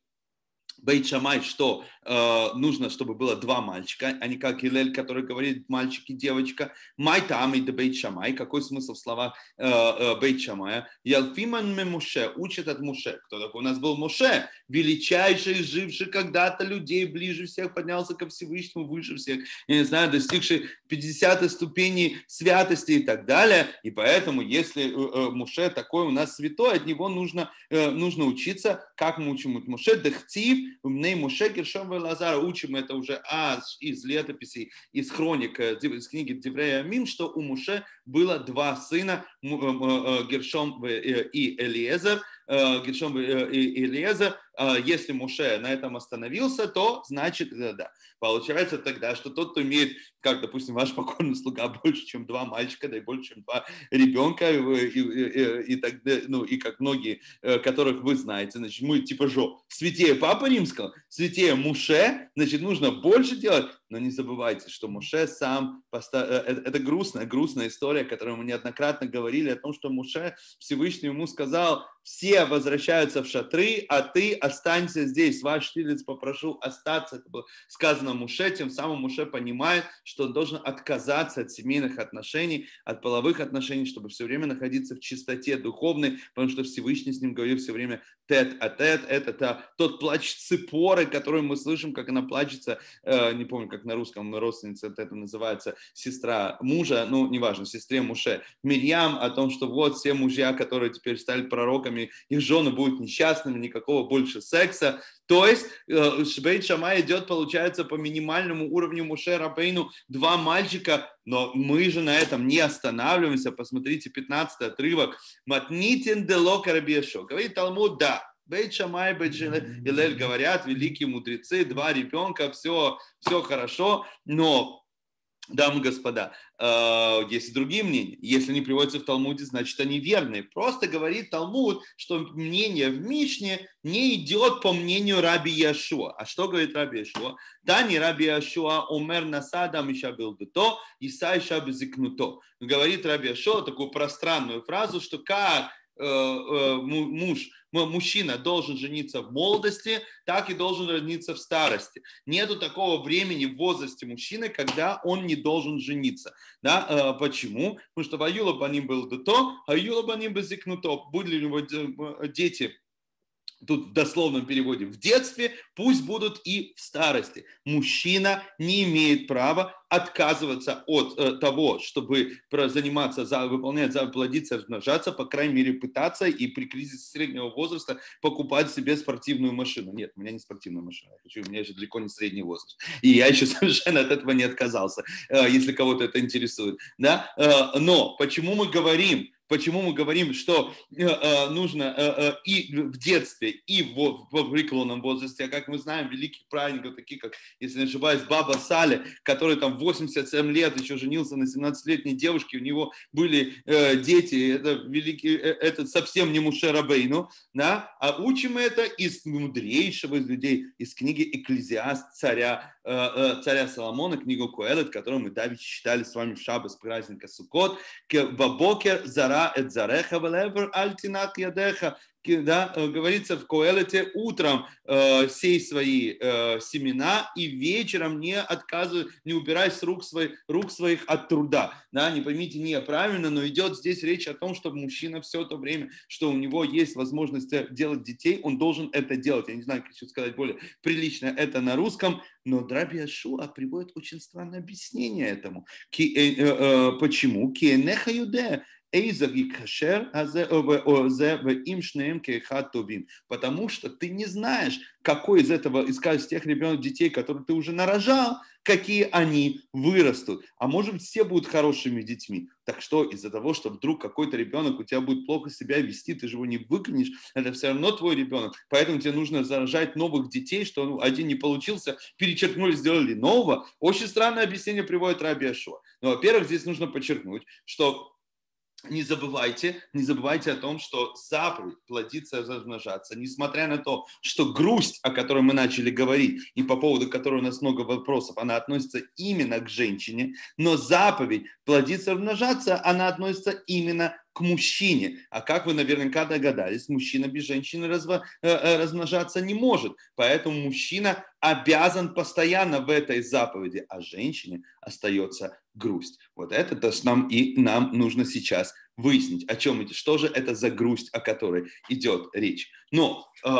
Бейт Шамай, что Э, нужно, чтобы было два мальчика, а не как Гилель, который говорит мальчик и девочка. Май там и бейт шамай. Какой смысл в словах э, э, бейт шамая? Ялфиман ме муше, учит от муше. Кто такой? У нас был муше, величайший, живший когда-то людей, ближе всех, поднялся ко Всевышнему, выше всех, я не знаю, достигший 50 ступеней святости и так далее. И поэтому, если муше такой у нас святой, от него нужно, нужно учиться, как мы учим муше, дехтив, мней муше, гершом Рамбы Лазара, учим это уже аз из летописей, из хроник, э, из книги Деврея Мим, что у Муше было два сына, э, э, Гершом и Элиезер, Э, Гершом э, и Элиеза, э, если Муше на этом остановился, то значит, да, да. Получается тогда, что тот, кто имеет, как, допустим, ваш покорный слуга больше, чем два мальчика, да и больше, чем два ребенка, и, и, и, и так, ну, и как многие, которых вы знаете, значит, мы типа жо, святее Папа Римского, святее Муше, значит, нужно больше делать, но не забывайте, что Муше сам... Постав... Э, э, это грустная, грустная история, которую мы неоднократно говорили, о том, что Муше Всевышний ему сказал, все возвращаются в шатры, а ты останься здесь. Ваш штилец попрошу остаться. Это было сказано Муше, тем самым Муше понимает, что он должен отказаться от семейных отношений, от половых отношений, чтобы все время находиться в чистоте духовной, потому что Всевышний с ним говорил все время тет а тет. Это, это тот плач цепоры, который мы слышим, как она плачется, э, не помню, как как на русском родственница это называется, сестра мужа, ну, неважно, сестре Муше, Мирьям о том, что вот все мужья, которые теперь стали пророками, их жены будут несчастными, никакого больше секса. То есть э, Шбейт Шама идет, получается, по минимальному уровню Муше Рабейну два мальчика, но мы же на этом не останавливаемся. Посмотрите, 15 отрывок. Матнитин дело Карабешо. Говорит Талмуд, да, Бейт Шамай, Бейт Илель говорят, великие мудрецы, два ребенка, все, все хорошо, но, дамы и господа, э, есть и другие мнения. Если они приводятся в Талмуде, значит, они верные. Просто говорит Талмуд, что мнение в Мишне не идет по мнению Раби Яшуа. А что говорит Раби Яшуа? Тани Раби Яшуа умер насадам ишабил бето, иса ишабизикнуто. Говорит Раби Яшуа такую пространную фразу, что как Э, э, муж, мужчина должен жениться в молодости, так и должен жениться в старости. Нету такого времени в возрасте мужчины, когда он не должен жениться. Да? Э, почему? Потому что Ваюла Баним был до то, а Юла Баним бы зикнуто. Были у него дети тут в дословном переводе, в детстве, пусть будут и в старости. Мужчина не имеет права отказываться от э, того, чтобы заниматься, за, выполнять за плодиться, размножаться, по крайней мере пытаться и при кризисе среднего возраста покупать себе спортивную машину. Нет, у меня не спортивная машина, я хочу, у меня еще далеко не средний возраст. И я еще совершенно от этого не отказался, э, если кого-то это интересует. Да? Э, но почему мы говорим, Почему мы говорим, что э, э, нужно э, и в детстве, и в, в преклонном возрасте, а как мы знаем, великих праведников, таких как, если не ошибаюсь, Баба Сали, который там 87 лет еще женился на 17-летней девушке, у него были дети, это, великий, это совсем не Мушерабейну, да? а учим это из мудрейшего из людей, из книги «Экклезиаст царя, царя Соломона», книгу Куэлет, которую мы давеча читали с вами в Шабас праздника Суккот, «Бабокер зара эдзареха велевр альтинак ядеха. Да, говорится в Коэлете, утром э, сей свои э, семена и вечером не отказывай, не убирай с рук, свой, рук своих от труда. Да, не поймите неправильно, но идет здесь речь о том, чтобы мужчина все то время, что у него есть возможность э, делать детей, он должен это делать. Я не знаю, как еще сказать более прилично это на русском, но Драби Ашуа приводит очень странное объяснение этому. Ки, э, э, э почему? Киенеха э, Эйзер и кашер, а им шнеем кейхат тувим. Потому что ты не знаешь, какой из этого, из тех ребенок детей, которые ты уже нарожал, какие они вырастут. А может быть, все будут хорошими детьми. Так что из-за того, что вдруг какой-то ребенок у тебя будет плохо себя вести, ты же его не выгонишь, это все равно твой ребенок. Поэтому тебе нужно заражать новых детей, что ну, один не получился, перечеркнули, сделали нового. Очень странное объяснение приводит Раби Ашуа. Но, ну, во-первых, здесь нужно подчеркнуть, что не забывайте, не забывайте о том, что заповедь плодиться и размножаться, несмотря на то, что грусть, о которой мы начали говорить, и по поводу которой у нас много вопросов, она относится именно к женщине, но заповедь плодиться и размножаться, она относится именно к мужчине. А как вы наверняка догадались, мужчина без женщины разво, э, э, размножаться не может. Поэтому мужчина обязан постоянно в этой заповеди, а женщине остается грусть. Вот это то, что нам и нам нужно сейчас выяснить, о чем это, что же это за грусть, о которой идет речь. Но э,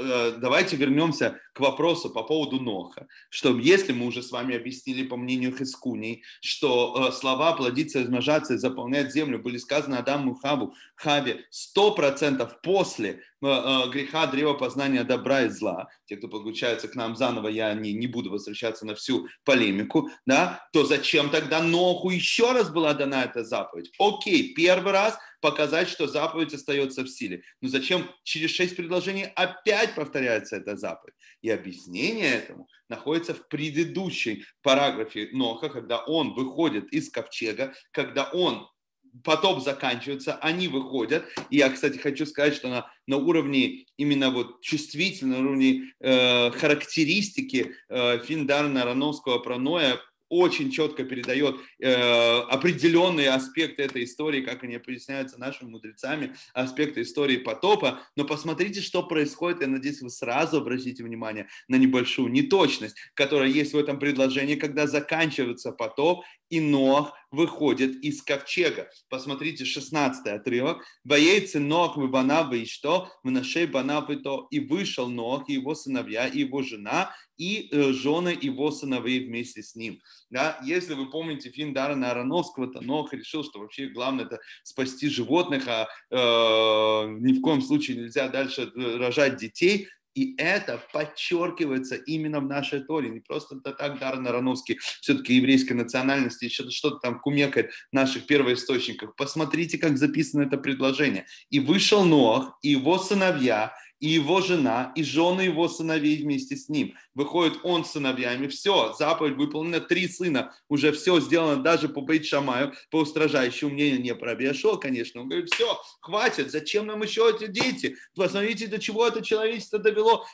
э, давайте вернемся к вопросу по поводу Ноха, что если мы уже с вами объяснили по мнению Хискуни, что э, слова «плодиться, размножаться и заполнять землю» были сказаны Адаму и Хаву, Хаве 100% после Э, греха, древа познания добра и зла, те, кто подключается к нам заново, я не, не буду возвращаться на всю полемику, да, то зачем тогда Ноху еще раз была дана эта заповедь? Окей, первый раз показать, что заповедь остается в силе. Но зачем через шесть предложений опять повторяется эта заповедь? И объяснение этому находится в предыдущей параграфе Ноха, когда он выходит из ковчега, когда он потом заканчивается, они выходят. И я, кстати, хочу сказать, что на, на уровне именно вот чувствительно, на уровне э, характеристики э, фильм Дарна Ароновского про Ноя очень четко передает э, определенные аспекты этой истории, как они объясняются нашими мудрецами, аспекты истории потопа. Но посмотрите, что происходит. Я надеюсь, вы сразу обратите внимание на небольшую неточность, которая есть в этом предложении, когда заканчивается потоп, и Нох выходит из ковчега. Посмотрите, 16 отрывок. «Воейцы Нох и Банав и что? В нашей Банав и то. И вышел Нох, и его сыновья, и его жена, и э, жены его сыновей вместе с ним. Да, если вы помните фильм Дарана Ароновского, то Нох решил, что вообще главное это спасти животных, а э, ни в коем случае нельзя дальше э, рожать детей. И это подчеркивается именно в нашей Торе. Не просто так Даррен Ароновский все-таки еврейской национальности, еще что-то там кумекает в наших первоисточниках. Посмотрите, как записано это предложение. «И вышел Ноах и его сыновья, и его жена, и жены его сыновей вместе с ним. Выходит он с сыновьями, все, заповедь выполнена, три сына, уже все сделано, даже по Бейт Шамаю, по устражающему мнению, не про Биашо, конечно, он говорит, все, хватит, зачем нам еще эти дети? Посмотрите, до чего это человечество довело,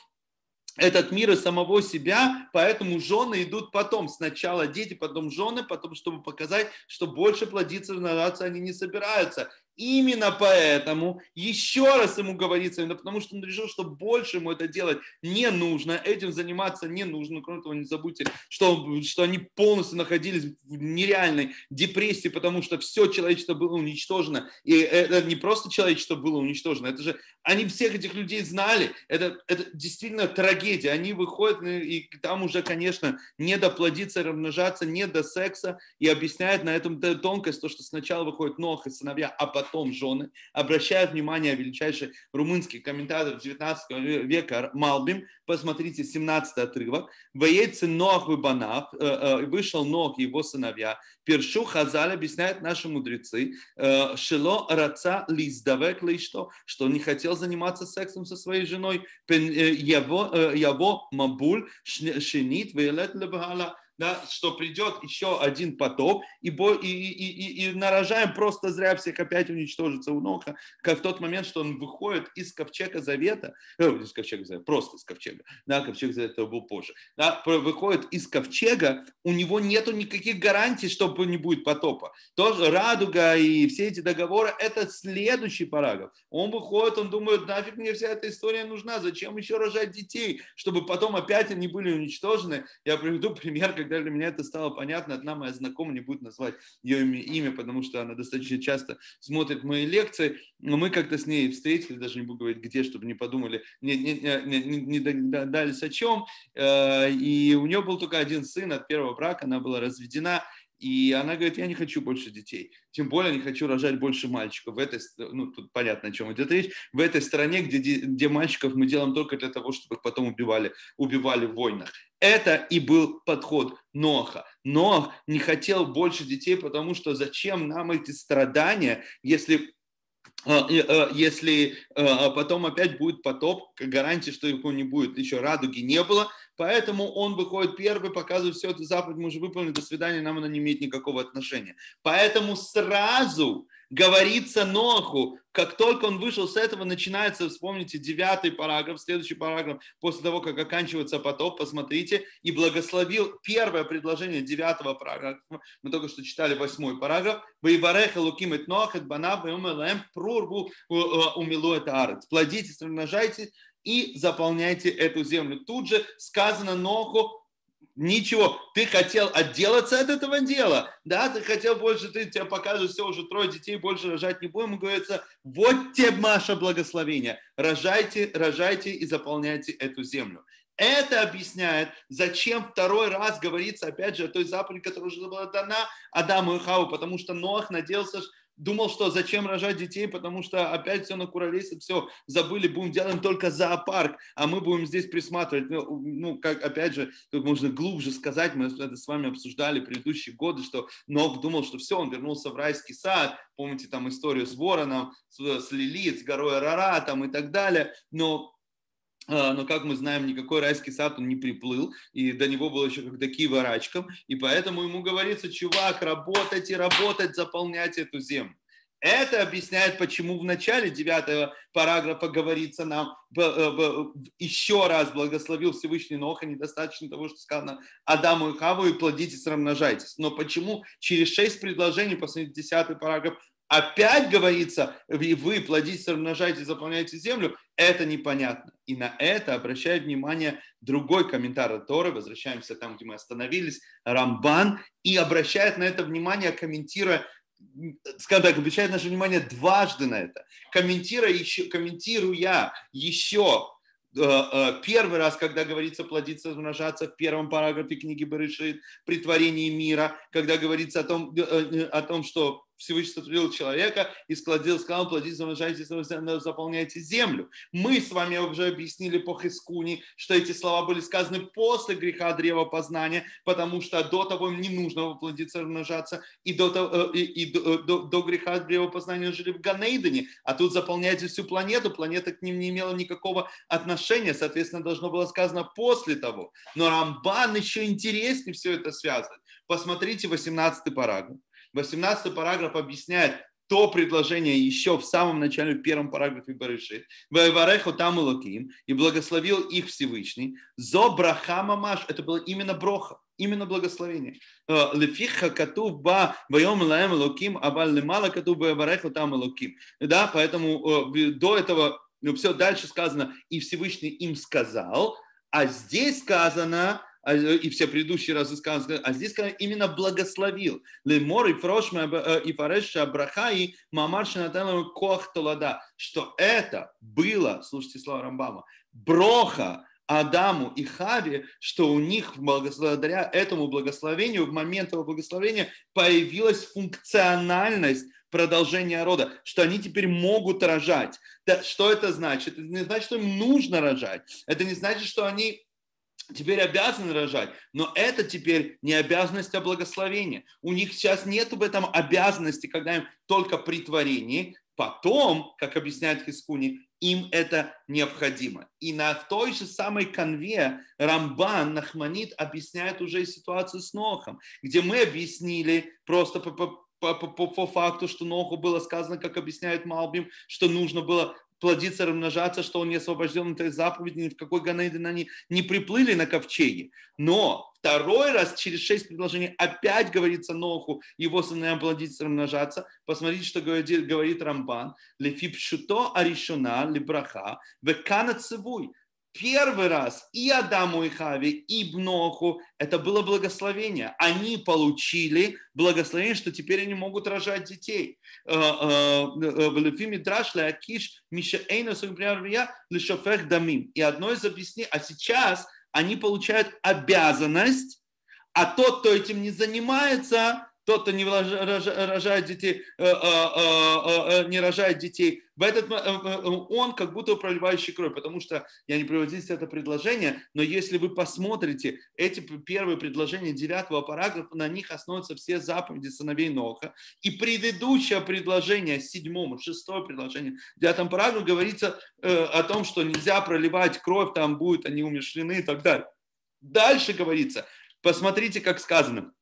этот мир и самого себя, поэтому жены идут потом. Сначала дети, потом жены, потом, чтобы показать, что больше плодиться, размножаться они не собираются. Именно поэтому еще раз ему говорится, именно потому что он решил, что больше ему это делать не нужно, этим заниматься не нужно. Ну, кроме того, не забудьте, что, что они полностью находились в нереальной депрессии, потому что все человечество было уничтожено. И э, это не просто человечество было уничтожено, это же они всех этих людей знали. Это, это действительно трагедия. Они выходят, ну, и там уже, конечно, не до плодиться, размножаться, не до секса. И объясняет на этом тонкость, то, что сначала выходит Нох и сыновья, а потом потом жены, Обращаю внимание величайший румынский комментатор 19 века Малбим, посмотрите 17 отрывок, «Воейцы Ноах и Банав, э, э, вышел Ноах его сыновья, Першу Хазаль объясняет наши мудрецы, э, Шило Раца Лиздавек что, что не хотел заниматься сексом со своей женой, его, его Мабуль Шинит Вейлет Лебхала, да, что придет еще один потоп, и, бо, и, и, и, и нарожаем просто зря всех опять уничтожится уноха, как в тот момент, что он выходит из ковчега завета, э, из ковчега завета, просто из ковчега, да, ковчег завета был позже, да, выходит из ковчега, у него нету никаких гарантий, что не будет потопа. Тоже радуга и все эти договоры, это следующий параграф. Он выходит, он думает, нафиг мне вся эта история нужна, зачем еще рожать детей, чтобы потом опять они были уничтожены. Я приведу пример, как когда для меня это стало понятно, одна моя знакомая, не будет назвать ее имя, потому что она достаточно часто смотрит мои лекции, но мы как-то с ней встретились, даже не буду говорить где, чтобы не подумали, не, не, не, не догадались о чем, э, и у нее был только один сын от первого брака, она была разведена, и она говорит, я не хочу больше детей, тем более не хочу рожать больше мальчиков. В этой, ну, тут понятно, о чем идет речь. В этой стране, где, где мальчиков мы делаем только для того, чтобы их потом убивали, убивали в войнах. Это и был подход Ноха. Нох не хотел больше детей, потому что зачем нам эти страдания, если э, э, э, если потом опять будет потоп, гарантии, что его не будет, еще радуги не было, Поэтому он выходит первый, показывает все это заповедь, мы уже выполнили, до свидания, нам она не имеет никакого отношения. Поэтому сразу говорится Ноху, как только он вышел с этого, начинается, вспомните, девятый параграф, следующий параграф, после того, как оканчивается потоп, посмотрите, и благословил первое предложение девятого параграфа, мы только что читали восьмой параграф, «Ваивареха луким эт нох эт банав, прур э, умилу эт Плодитесь, размножайтесь, и заполняйте эту землю. Тут же сказано Ноху, ничего, ты хотел отделаться от этого дела, да, ты хотел больше, ты тебе покажу, все, уже трое детей, больше рожать не будем, говорится, вот тебе, Маша, благословение, рожайте, рожайте и заполняйте эту землю. Это объясняет, зачем второй раз говорится, опять же, о той заповеди, которая уже была дана Адаму и Хаву, потому что Ноах надеялся, думал, что зачем рожать детей, потому что опять все на все, забыли, будем делаем только зоопарк, а мы будем здесь присматривать. Ну, ну как, опять же, как можно глубже сказать, мы это с вами обсуждали предыдущие годы, что Ног думал, что все, он вернулся в райский сад, помните там историю с вороном, с, с Лилит, с горой Рара там и так далее, но а, но, как мы знаем, никакой райский сад он не приплыл, и до него было еще как до Киева рачком, и поэтому ему говорится, чувак, работать и работать, заполнять эту землю. Это объясняет, почему в начале 9 параграфа говорится нам, э, еще раз благословил Всевышний Ноха, недостаточно того, что сказано Адаму и Хаву, и плодитесь, размножайтесь. Но почему через шесть предложений, последний 10 параграф, Опять говорится, вы плодитесь, размножаетесь, заполняете землю. Это непонятно. И на это обращает внимание другой комментарий Торы. Возвращаемся там, где мы остановились. Рамбан. И обращает на это внимание, комментируя скажем так, обращает наше внимание дважды на это, комментируя еще, комментируя еще э, э, первый раз, когда говорится плодиться, размножаться в первом параграфе книги Барышит, притворение мира, когда говорится о том, э, о том что Всевышний сотворил человека и складил, сказал, плодите, умножайте, заполняйте землю. Мы с вами уже объяснили по Хискуни, что эти слова были сказаны после греха древа познания, потому что до того им не нужно плодиться размножаться и до, того, э, и, и до, э, до, до греха древа познания жили в Ганейдене, а тут заполняйте всю планету, планета к ним не имела никакого отношения, соответственно, должно было сказано после того. Но Рамбан еще интереснее все это связывает. Посмотрите 18 параграф. 18 параграф объясняет то предложение еще в самом начале, в первом параграфе Барышит. Вареху там Илоким, и благословил их Всевышний. Зо браха мамаш, это было именно броха, именно благословение. «Э, Лефиха катув ба вайом лаем локим, аваль лемала катув ба вареху там локим. Да, поэтому э, до этого ну, все дальше сказано, и Всевышний им сказал, а здесь сказано, а, э, и все предыдущие разы сказано, а здесь именно благословил. Лемор и Фрошма э, и Фареша Браха и Мамарша Натану Коах Толада, что это было, слушайте слова Рамбама, броха, Адаму и Хаве, что у них благодаря этому благословению, в момент этого благословения появилась функциональность продолжения рода, что они теперь могут рожать. Да, что это значит? Это не значит, что им нужно рожать. Это не значит, что они теперь обязаны рожать, но это теперь не обязанность, а благословение. У них сейчас нет в этом обязанности, когда им только при творении, потом, как объясняет Хискуни, им это необходимо. И на той же самой конве Рамбан Нахманит объясняет уже ситуацию с Нохом, где мы объяснили просто по, по, по, по факту, что Ноху было сказано, как объясняет Малбим, что нужно было плодиться, размножаться, что он не освобожден от ну, этой заповеди, ни в какой Ганейден они не приплыли на ковчеге. Но второй раз, через шесть предложений, опять говорится Ноху, его сыновьям плодиться, размножаться. Посмотрите, что говорит, говорит Рамбан. Лефипшуто аришуна либраха векана цивуй первый раз и Адаму и Хаве, и Бноху это было благословение. Они получили благословение, что теперь они могут рожать детей. И одно из объяснений, а сейчас они получают обязанность, а тот, кто этим не занимается, кто-то не рожает детей, э, э, э, не рожает детей. В этот он как будто проливающий кровь, потому что я не приводил это предложение, но если вы посмотрите эти первые предложения девятого параграфа, на них основываются все заповеди сыновей Ноха. И предыдущее предложение, седьмому, шестое предложение, в девятом параграфе говорится о том, что нельзя проливать кровь, там будет они умешлены и так далее. Дальше говорится, посмотрите, как сказано –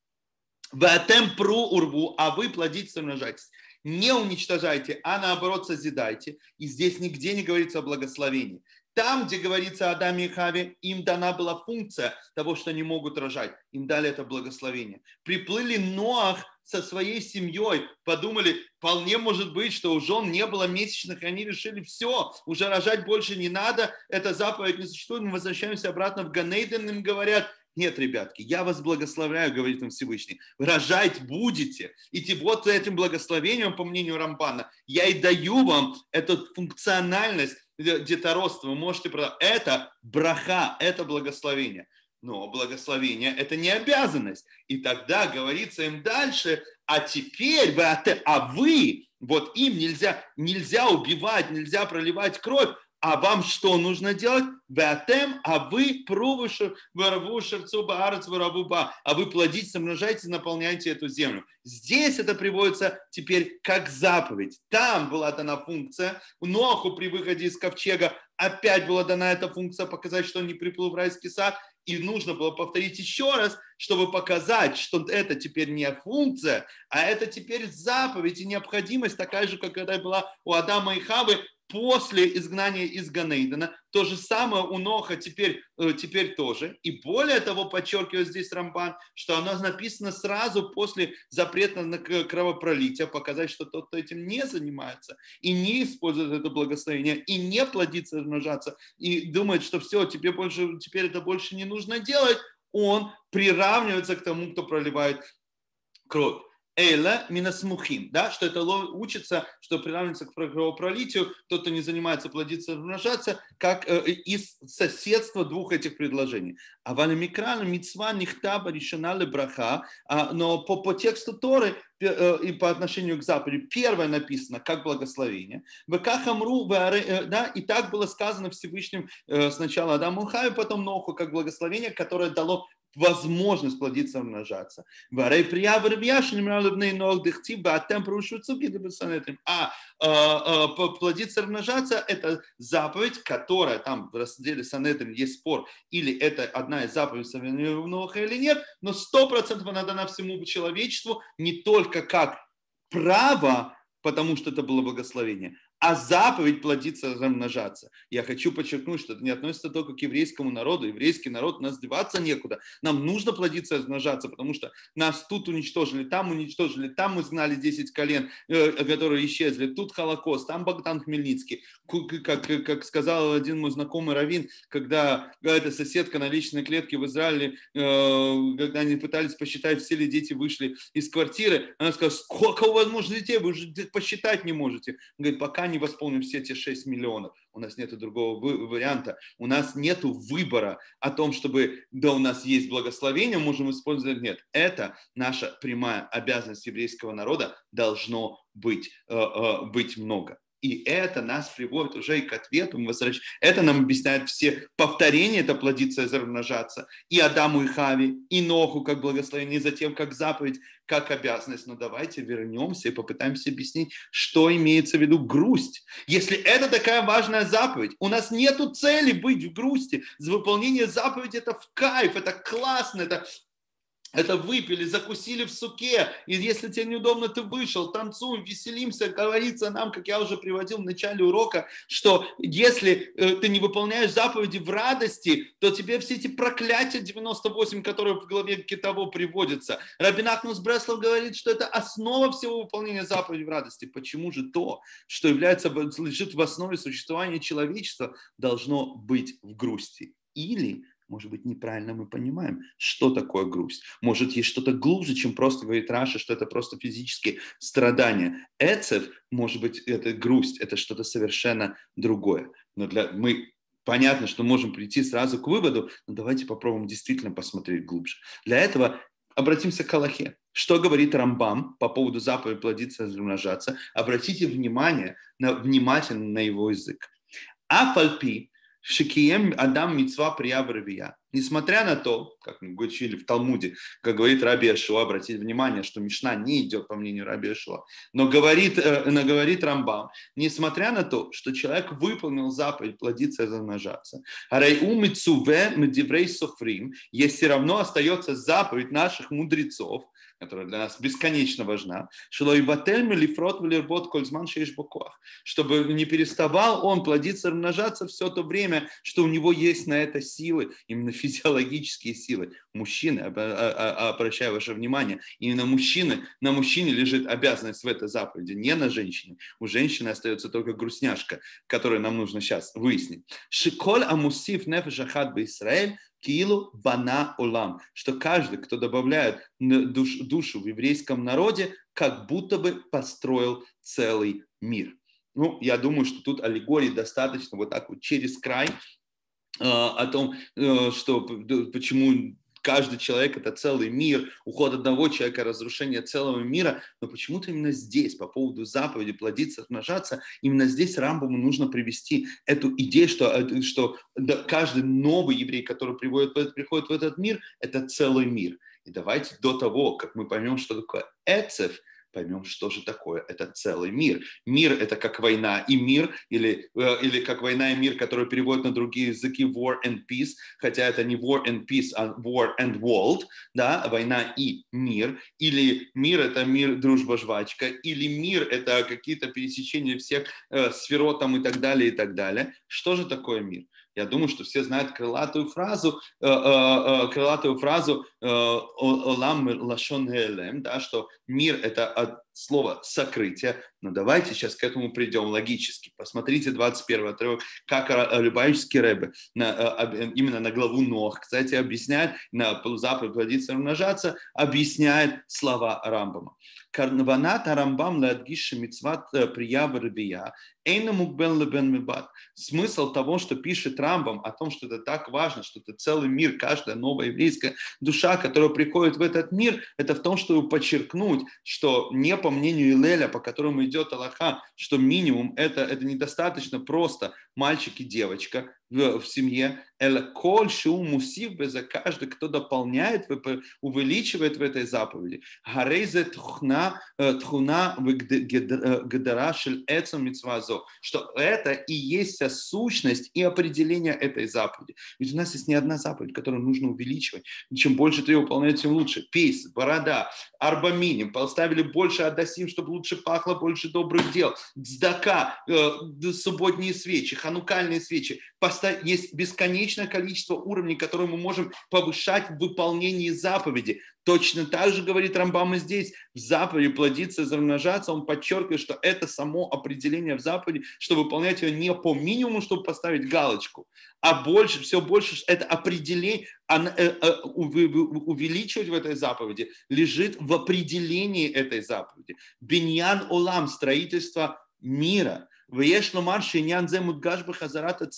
Ватем пру урву, а вы плодитесь и умножайтесь. Не уничтожайте, а наоборот созидайте. И здесь нигде не говорится о благословении. Там, где говорится о Адаме и Хаве, им дана была функция того, что они могут рожать. Им дали это благословение. Приплыли Ноах со своей семьей, подумали, вполне может быть, что у жен не было месячных, и они решили, все, уже рожать больше не надо, эта заповедь не существует, мы возвращаемся обратно в Ганейден, им говорят, нет, ребятки, я вас благословляю, говорит им Всевышний. Рожать будете. И вот этим благословением, по мнению Рамбана, я и даю вам эту функциональность детородства. Вы можете продать. Это браха, это благословение. Но благословение – это не обязанность. И тогда говорится им дальше, а теперь вы, а вы, вот им нельзя, нельзя убивать, нельзя проливать кровь, а вам что нужно делать? Веатем, а вы провышу ворову шерцу баарц ворову а вы плодите, умножайте, наполняете эту землю. Здесь это приводится теперь как заповедь. Там была дана функция, у Ноху при выходе из ковчега опять была дана эта функция показать, что он не приплыл в райский сад, и нужно было повторить еще раз, чтобы показать, что это теперь не функция, а это теперь заповедь и необходимость такая же, как когда была у Адама и Хавы после изгнания из Ганейдена. То же самое у Ноха теперь, э, теперь тоже. И более того, подчеркиваю здесь Рамбан, что оно написано сразу после запрета на кровопролитие, показать, что тот, кто этим не занимается и не использует это благословение, и не плодится, размножаться, и думает, что все, тебе больше, теперь это больше не нужно делать, он приравнивается к тому, кто проливает кровь. Эйла Минасмухим, да, что это учится, что приравнивается к кровопролитию, тот, кто не занимается, плодиться, размножаться, как э, э из соседства двух этих предложений. А валимикран мицва нихтаба решена браха, а, но по, по тексту Торы э, и по отношению к заповеди первое написано как благословение. Векахамру, э, да, и так было сказано Всевышним э, сначала Адаму Хаю, потом Ноху, как благословение, которое дало возможность плодиться, и умножаться. А, а, а плодиться, и умножаться – это заповедь, которая там в разделе Санедрин э, есть спор, или это одна из заповедей Савиновых или нет, но сто процентов она дана всему человечеству не только как право, потому что это было благословение, а заповедь плодиться, размножаться. Я хочу подчеркнуть, что это не относится только к еврейскому народу. Еврейский народ, нас деваться некуда. Нам нужно плодиться, размножаться, потому что нас тут уничтожили, там уничтожили, там мы знали 10 колен, э, которые исчезли, тут Холокост, там Богдан Хмельницкий. Как, как сказал один мой знакомый Равин, когда э, эта соседка на личной клетке в Израиле, э, когда они пытались посчитать, все ли дети вышли из квартиры, она сказала, сколько у вас может детей, вы же посчитать не можете. Он говорит, пока не восполним все эти 6 миллионов, у нас нет другого варианта, у нас нет выбора о том, чтобы, да, у нас есть благословение, можем использовать, нет. Это наша прямая обязанность еврейского народа, должно быть, э, э, быть много. И это нас приводит уже и к ответу. Мы возвращ... Это нам объясняет все повторения, это плодиться и размножаться. И Адаму, и хави, и Ноху как благословение, и затем как заповедь, как обязанность. Но давайте вернемся и попытаемся объяснить, что имеется в виду грусть. Если это такая важная заповедь, у нас нет цели быть в грусти. Выполнение заповеди – это в кайф, это классно, это это выпили, закусили в суке, и если тебе неудобно, ты вышел, танцуем, веселимся, говорится нам, как я уже приводил в начале урока, что если э, ты не выполняешь заповеди в радости, то тебе все эти проклятия 98, которые в главе Китово приводятся. Рабинахнус Бреслов говорит, что это основа всего выполнения заповедей в радости. Почему же то, что является, лежит в основе существования человечества, должно быть в грусти? Или может быть, неправильно мы понимаем, что такое грусть. Может, есть что-то глубже, чем просто говорит Раша, что это просто физические страдания. Эцев, может быть, это грусть, это что-то совершенно другое. Но для мы понятно, что можем прийти сразу к выводу, но давайте попробуем действительно посмотреть глубже. Для этого обратимся к Аллахе. Что говорит Рамбам по поводу заповеди плодиться и размножаться? Обратите внимание на, внимательно на его язык. Афальпи Шикием Адам Мицва Приябравия. Несмотря на то, как мы учили в Талмуде, как говорит Раби Ашуа, обратите внимание, что Мишна не идет по мнению Раби Ашуа, но говорит, э, но говорит Рамбам, несмотря на то, что человек выполнил заповедь плодиться и размножаться, Райу Мицуве Медиврей Софрим, есть все равно остается заповедь наших мудрецов, которая для нас бесконечно важна, чтобы не переставал он плодиться, размножаться все то время, что у него есть на это силы, именно физиологические силы. Мужчины, а, а, а, обращаю ваше внимание, именно мужчины, на мужчине лежит обязанность в этой заповеди, не на женщине. У женщины остается только грустняшка, которую нам нужно сейчас выяснить. Шиколь амусив нефешахат бы Израиль Киилу бана олам, что каждый, кто добавляет душ, душу в еврейском народе, как будто бы построил целый мир. Ну, я думаю, что тут аллегории достаточно вот так вот через край, а, о том, э, что почему каждый человек – это целый мир, уход одного человека – разрушение целого мира, но почему-то именно здесь, по поводу заповеди плодиться, размножаться, именно здесь Рамбаму нужно привести эту идею, что, э, что каждый новый еврей, который приводит, э, приходит в этот мир, это целый мир. И давайте до того, как мы поймем, что такое эцев – поймем, что же такое. Это целый мир. Мир – это как война и мир, или, э, или как война и мир, который переводят на другие языки war and peace, хотя это не war and peace, а war and world, да, война и мир. Или мир – это мир, дружба, жвачка. Или мир – это какие-то пересечения всех э, сферот и так далее, и так далее. Что же такое мир? Я думаю, что все знают крылатую фразу, э, э, э крылатую фразу Э, олам лашон элем, да, что мир – это от слова сокрытие. Но давайте сейчас к этому придем логически. Посмотрите 21 отрывок, как Любавический Рэбе на, э, э, именно на главу ног. кстати, объясняет, на заповедь плодиться умножаться, объясняет слова Рамбама. Карнаванат Арамбам Ладгиша Мицват Приява Рабия Эйнаму Бен Лебен Мибат. Смысл того, что пишет Рамбам о том, что это так важно, что это целый мир, каждая новая еврейская душа душа, которая приходит в этот мир, это в том, чтобы подчеркнуть, что не по мнению Илеля, по которому идет Аллаха, что минимум это, это недостаточно просто мальчик и девочка, Э, в семье, коль шиу мусив за каждый, кто дополняет, увеличивает в этой заповеди. Гарейзе э, тхуна тхуна гедарашель э, эцам митцвазо, что это и есть сущность и определение этой заповеди. Ведь у нас есть не одна заповедь, которую нужно увеличивать. чем больше ты ее выполняешь, тем лучше. Пейс, борода, арбаминим, поставили больше адасим, чтобы лучше пахло, больше добрых дел. Дздака, субботние свечи, ханукальные свечи, есть бесконечное количество уровней, которые мы можем повышать в выполнении заповеди. Точно так же говорит Рамбам и здесь. В заповеди плодиться и размножаться. Он подчеркивает, что это само определение в заповеди, что выполнять ее не по минимуму, чтобы поставить галочку, а больше, все больше это определение, э, э, увеличивать в этой заповеди лежит в определении этой заповеди. Биньян Олам, строительство мира – Вееш ломар шиньян зе мудгаш бахазарата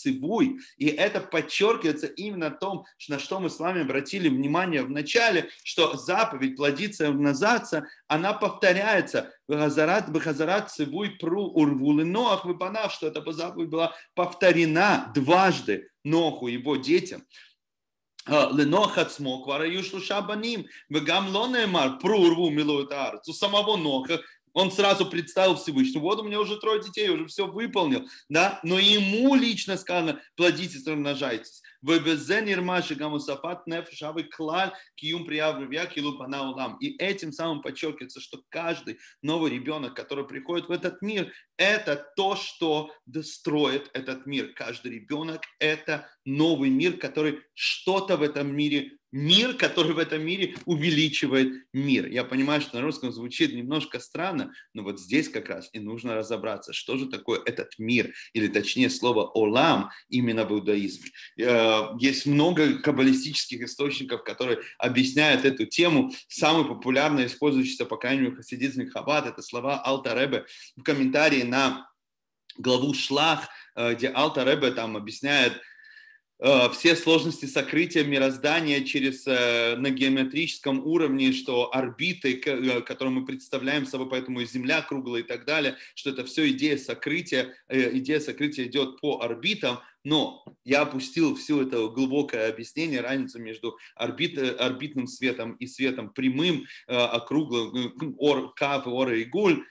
И это подчеркивается именно о том, на что мы с вами обратили внимание в начале, что заповедь плодиться и умножаться, она повторяется. Бахазарат, бахазарат цивуй пру урвулы ноах, выпанав, что эта заповедь была повторена дважды Ноху, его детям. «Э, Ленох отсмок, вараюш луша баним, вегам лонемар, прурву милует арц. У самого Ноха он сразу представил Всевышнего, вот у меня уже трое детей, уже все выполнил, да, но ему лично сказано, плодитесь, размножайтесь. И этим самым подчеркивается, что каждый новый ребенок, который приходит в этот мир, это то, что достроит этот мир. Каждый ребенок – это новый мир, который что-то в этом мире мир, который в этом мире увеличивает мир. Я понимаю, что на русском звучит немножко странно, но вот здесь как раз и нужно разобраться, что же такое этот мир, или точнее слово «олам» именно в иудаизме. Э, есть много каббалистических источников, которые объясняют эту тему. Самый популярный, использующийся, по крайней мере, хасидизм хаббат, это слова Алта в комментарии на главу «Шлах», э, где Алта там объясняет Э, все сложности сокрытия мироздания через э, на геометрическом уровне, что орбиты, э, которые мы представляем собой, поэтому и Земля круглая и так далее, что это все идея сокрытия, идея сокрытия идет по орбитам, но я опустил все это глубокое объяснение, разницу между орбит, орбитным светом и светом прямым, округлым, ор, кав, ора и гуль,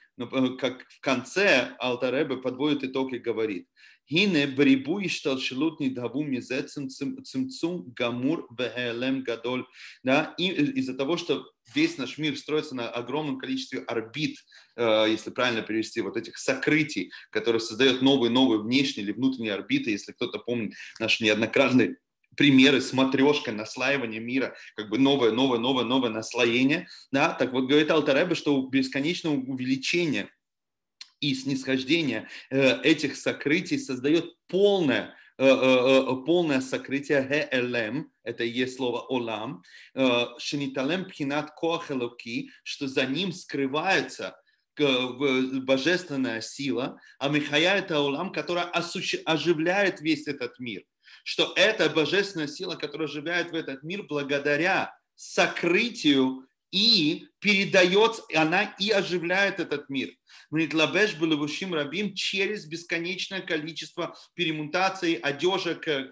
как в конце Алтаребе подводит итог и говорит – Hine врибу иштал шилут недаву мизецем цимцум гамур вехелем гадоль. Да, И из-за того, что весь наш мир строится на огромном количестве орбит, если правильно перевести, вот этих сокрытий, которые создают новые-новые внешние или внутренние орбиты, если кто-то помнит наши неоднократные примеры, смотрешка, наслаивание мира, как бы новое, новое, новое, новое наслоение, да, так вот говорит Алтареба, что бесконечное увеличение и снисхождение э, этих сокрытий создает полное э, э, полное сокрытие ГЛМ, это и есть слово Олам, Шиниталем Пхинат Коахелуки, что за ним скрывается божественная сила, а Михая это Олам, которая оживляет весь этот мир. Что это божественная сила, которая оживляет в этот мир благодаря сокрытию и передает, она и оживляет этот мир. Лабеш был Ивушим Рабим через бесконечное количество перемутаций, одежек, э,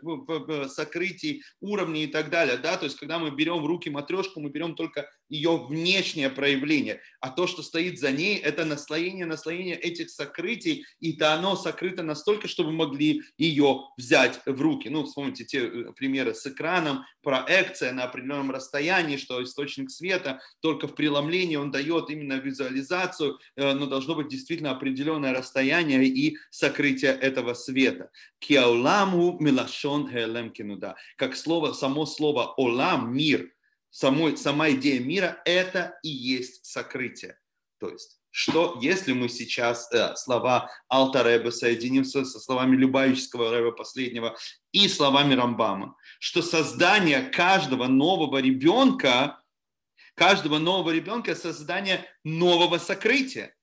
сокрытий, уровней и так далее. Да? То есть, когда мы берем в руки матрешку, мы берем только ее внешнее проявление, а то, что стоит за ней, это наслоение, наслоение этих сокрытий, и то оно сокрыто настолько, чтобы могли ее взять в руки. Ну, вспомните те э, примеры с экраном, проекция на определенном расстоянии, что источник света только в приложении преломление, он дает именно визуализацию, э, но должно быть действительно определенное расстояние и сокрытие этого света. Киауламу милашон хелем кинуда. Как слово, само слово олам, мир, самой, сама идея мира – это и есть сокрытие. То есть что если мы сейчас э, слова Алта Рэба соединим со, со словами Любавического Рэба последнего и словами Рамбама, что создание каждого нового ребенка каждого нового ребенка создание нового сокрытия.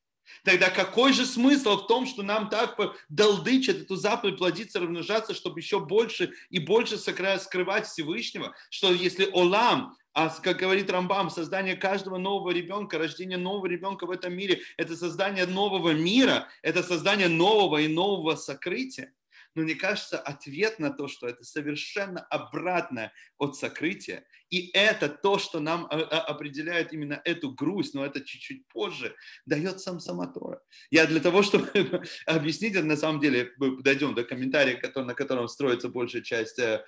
Тогда какой же смысл в том, что нам так долдычат эту заповедь плодиться, размножаться, чтобы еще больше и больше скрывать Всевышнего, что если Олам, а как говорит Рамбам, создание каждого нового ребенка, рождение нового ребенка в этом мире, это создание нового мира, это создание нового и нового сокрытия. Но мне кажется, ответ на то, что это совершенно обратное от сокрытия, и это то, что нам э, э, определяет именно эту грусть, но это чуть-чуть позже, дает сам Саматора. Я для того, чтобы объяснить на самом деле, дойдем до комментария, на котором строится большая часть э,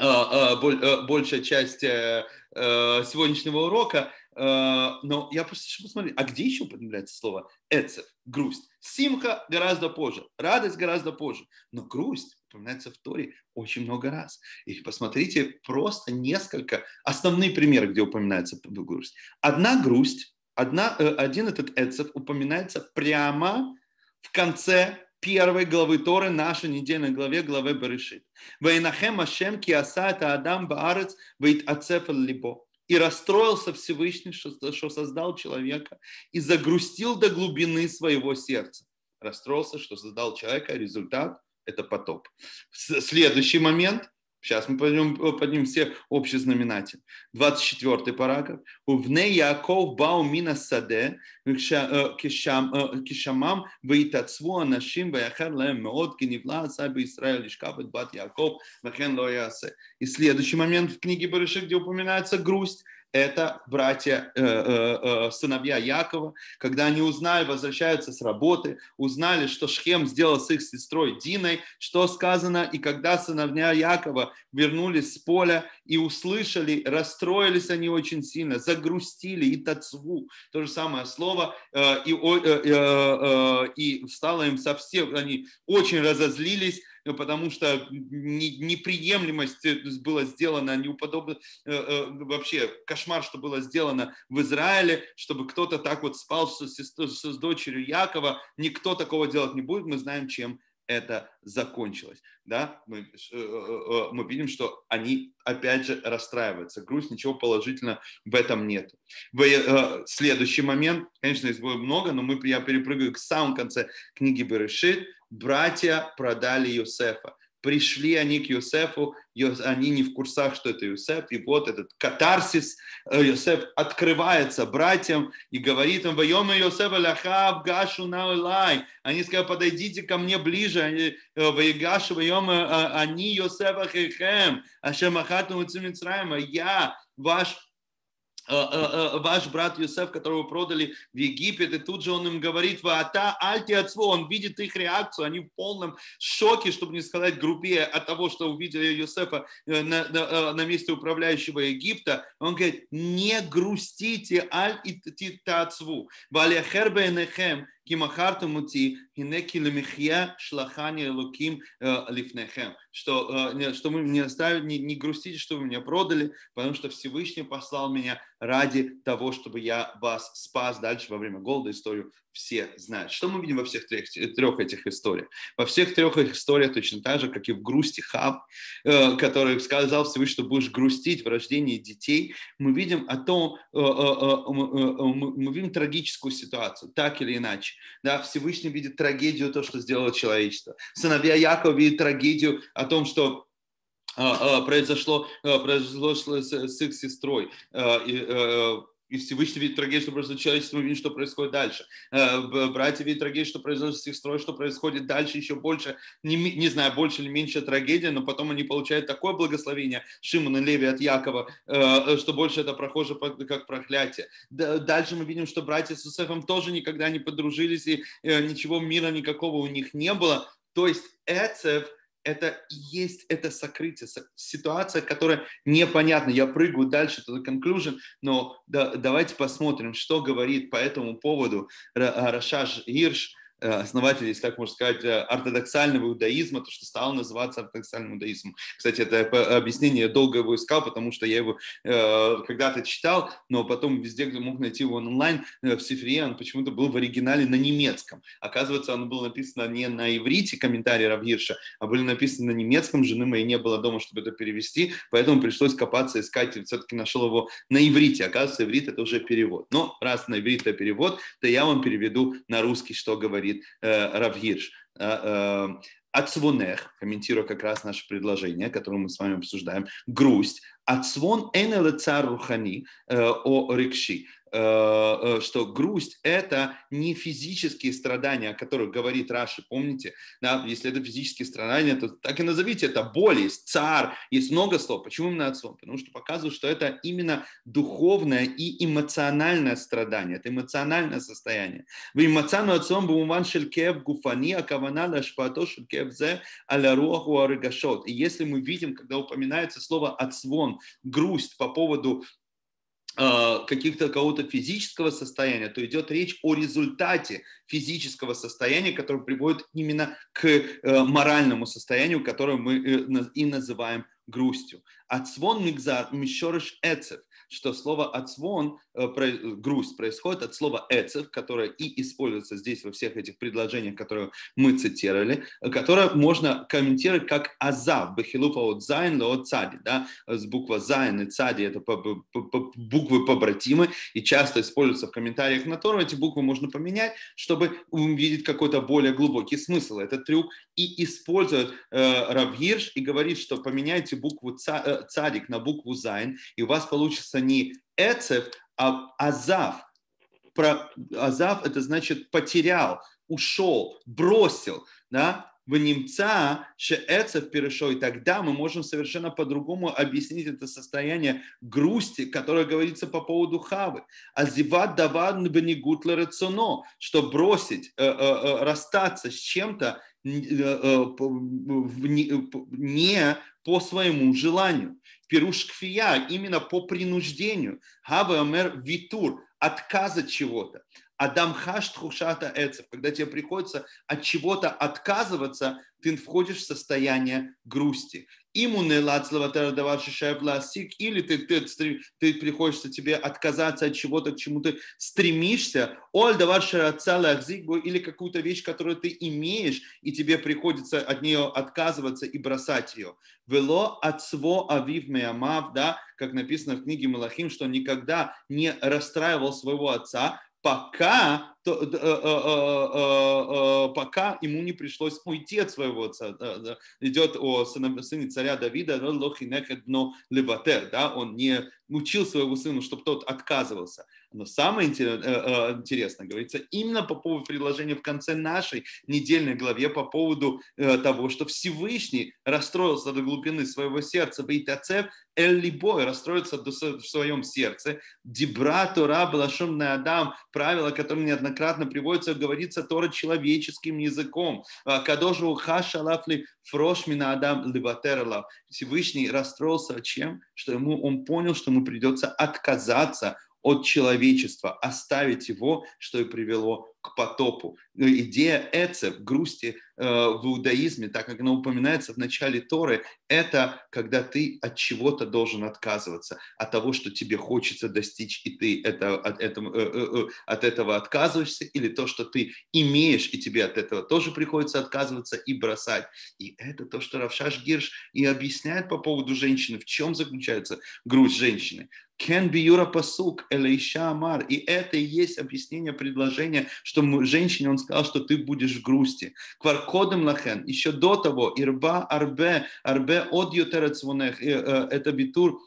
большая часть сегодняшнего урока, Э, но я просто еще посмотреть, а где еще употребляется слово эцев, грусть? Симха гораздо позже, радость гораздо позже, но грусть упоминается в Торе очень много раз. И посмотрите просто несколько, основные примеры, где упоминается грусть. Одна грусть, одна, э, один этот эцев упоминается прямо в конце первой главы Торы, нашей недельной главе, главе Берешит. «Вейнахем Ашем ки аса это Адам баарец вейт ацеф либо». И расстроился Всевышний, что, создал человека, и загрустил до глубины своего сердца. Расстроился, что создал человека, результат – это потоп. Следующий момент – Сейчас мы поднимем, э, поднимем все общий знаменатель. 24 параграф. Увне Яков бау мина саде э, э, кишамам вейтацву анашим ваяхар лэм меот геневла асаби Исраэль ишкавет бат Яков вахен лоясе. И следующий момент в книге Барышек, где упоминается грусть – это братья, э, э, э, сыновья Якова, когда они узнали, возвращаются с работы, узнали, что Шхем сделал с их сестрой Диной, что сказано, и когда сыновья Якова вернулись с поля и услышали, расстроились они очень сильно, загрустили, и тацву, то же самое слово, и, и стало им совсем, они очень разозлились, Э, потому что неприемлемость э, была сделана, неуподобно, э, вообще кошмар, что было сделано в Израиле, чтобы кто-то так вот спал с, с, с дочерью Якова, никто такого делать не будет, мы знаем, чем это закончилось. Да? Мы, э, э, э, мы видим, что они опять же расстраиваются. Грусть, ничего положительного в этом нет. Следующий момент, конечно, их будет много, но мы, я перепрыгаю к самому конце книги Берешит. Братья продали Юсефа пришли они к Юсефу, они не в курсах, что это Юсеф, и вот этот катарсис, Юсеф э, открывается братьям и говорит им, «Вайома Юсеф аляхав гашу наулай». Они сказали, подойдите ко мне ближе, «Вайгашу вайома они Юсефа э, э, хехем, ашемахату муцимитраема». Я ваш Э, э, э, ваш брат Юсеф, которого продали в Египет, и тут же он им говорит, ата альти отцу, он видит их реакцию, они в полном шоке, чтобы не сказать грубее от того, что увидели Юсефа на, на, на месте управляющего Египта. Он говорит, не грустите аль и отцу". валяхер бенехем, Кимахартамути хинекилемихья шлахани луким э, лифнехем. Что, э, что вы не оставили, не, не грустите, что вы меня продали, потому что Всевышний послал меня ради того, чтобы я вас спас дальше во время голода. Историю все знают. Что мы видим во всех трех, э, трех этих историях? Во всех трех их историях точно так же, как и в грусти Хаб, э, который сказал Всевышний, что будешь грустить в рождении детей, мы видим о том, э, э, э, э мы, мы видим трагическую ситуацию, так или иначе. Да, Всевышний видит трагедию, то, что сделало человечество. Сыновья Якова видят трагедию о том, что произошло, произошло с, с их сестрой. И, и Всевышний видит трагедию, что произошло человечеством, видит, что происходит дальше. Э, братья видят трагедию, что произошло с их сестрой, что происходит дальше, еще больше, не, не знаю, больше или меньше трагедия, но потом они получают такое благословение Шимона Леви от Якова, э, что больше это прохоже как проклятие. Дальше мы видим, что братья с Усефом тоже никогда не подружились, и э, ничего мира никакого у них не было. То есть Эцев – это и есть это сокрытие, ситуация, которая непонятна. Я прыгаю дальше, это conclusion, но да, давайте посмотрим, что говорит по этому поводу э, Рашаш Ирш Э, основателей, если так можно сказать, э, ортодоксального иудаизма, то, что стало называться ортодоксальным иудаизмом. Кстати, это объяснение, я долго его искал, потому что я его э, когда-то читал, но потом везде, где мог найти его онлайн, э, в цифре он почему-то был в оригинале на немецком. Оказывается, он был написан не на иврите, комментарии Равгирша, а были написаны на немецком, жены моей не было дома, чтобы это перевести, поэтому пришлось копаться, искать, и все-таки нашел его на иврите. Оказывается, иврит это уже перевод. Но раз на иврит это перевод, то я вам переведу на русский, что говорит говорит э, Равгирш, Ацвунех, э, э, комментируя как раз наше предложение, которое мы с вами обсуждаем, грусть. Ацвон энеле рухани о рикши. Э, э, что грусть – это не физические страдания, о которых говорит Раши, помните? Да, если это физические страдания, то так и назовите это боль, есть цар, есть много слов. Почему именно отцом? Потому что показывает, что это именно духовное и эмоциональное страдание, это эмоциональное состояние. В эмоциональном отцом буман шелькев гуфани, акавана лашпато шелькев зе аляруху арыгашот. И если мы видим, когда упоминается слово отзвон, грусть по поводу а, каких-то кого-то физического состояния, то идет речь о результате физического состояния, которое приводит именно к э, моральному состоянию, которое мы э, и называем грустью. Отзвон мигзар мишорыш эцев что слово «ацвон», э, э, грусть, происходит от слова «эцев», которое и используется здесь во всех этих предложениях, которые мы цитировали, э, которое можно комментировать как «азав», «бахилуфа от зайн, ло от цади», да, с буква «зайн» и «цади» — это буквы побратимы, и часто используется в комментариях на Тору, эти буквы можно поменять, чтобы увидеть какой-то более глубокий смысл. Этот трюк и использует э, Равгирш и говорит, что поменяйте букву «цадик» на букву «зайн», и у вас получится пишется не Эцев, а Азав. Про Азав это значит потерял, ушел, бросил. Да? в немца Эцев перешел, и тогда мы можем совершенно по-другому объяснить это состояние грусти, которое говорится по поводу хавы. Азиват даван бенигут что бросить, э, э, э, расстаться с чем-то Э, э, э, не по своему желанию. Пируш кфия, именно по принуждению. Хава витур, отказ от чего-то. Адам хаш тхушата эцев. Когда тебе приходится от чего-то отказываться, ты входишь в состояние грусти иммуны лацлова ласик, или ты, ты, ты приходится тебе отказаться от чего-то, к чему ты стремишься, оль даварша или какую-то вещь, которую ты имеешь, и тебе приходится от нее отказываться и бросать ее. Вело отцво авив меямав, да, как написано в книге Малахим, что он никогда не расстраивал своего отца, пока то, э, э, э, пока ему не пришлось уйти от своего отца. Идет о сыне царя Давида, но леватер, да, он не учил своего сына, чтобы тот отказывался. Но самое интересное, говорится, именно по поводу предложения в конце нашей недельной главе по поводу того, что Всевышний расстроился до глубины своего сердца, Бейтацев, Эль Либой расстроится в своем сердце, Дебра Тора Балашум Адам, правило, которое неоднократно неоднократно приводится, говорится Тора человеческим языком. А, Кадошу хашалафли фрошмина адам леватерлав. Всевышний расстроился чем? Что ему, он понял, что ему придется отказаться от человечества, оставить его, что и привело к потопу. Но идея Эцев, грусти Э, в иудаизме, так как оно упоминается в начале Торы, это когда ты от чего-то должен отказываться, от того, что тебе хочется достичь, и ты это, от, этого, э, э, от этого отказываешься, или то, что ты имеешь, и тебе от этого тоже приходится отказываться и бросать. И это то, что Равшаш Гирш и объясняет по поводу женщины, в чем заключается грудь женщины. Can be пасук pasuk амар. И это и есть объяснение предложения, что женщине он сказал, что ты будешь в грусти кодем лахен, еще до того, ирба арбе, арбе от ютерецвонех, э, э, это битур,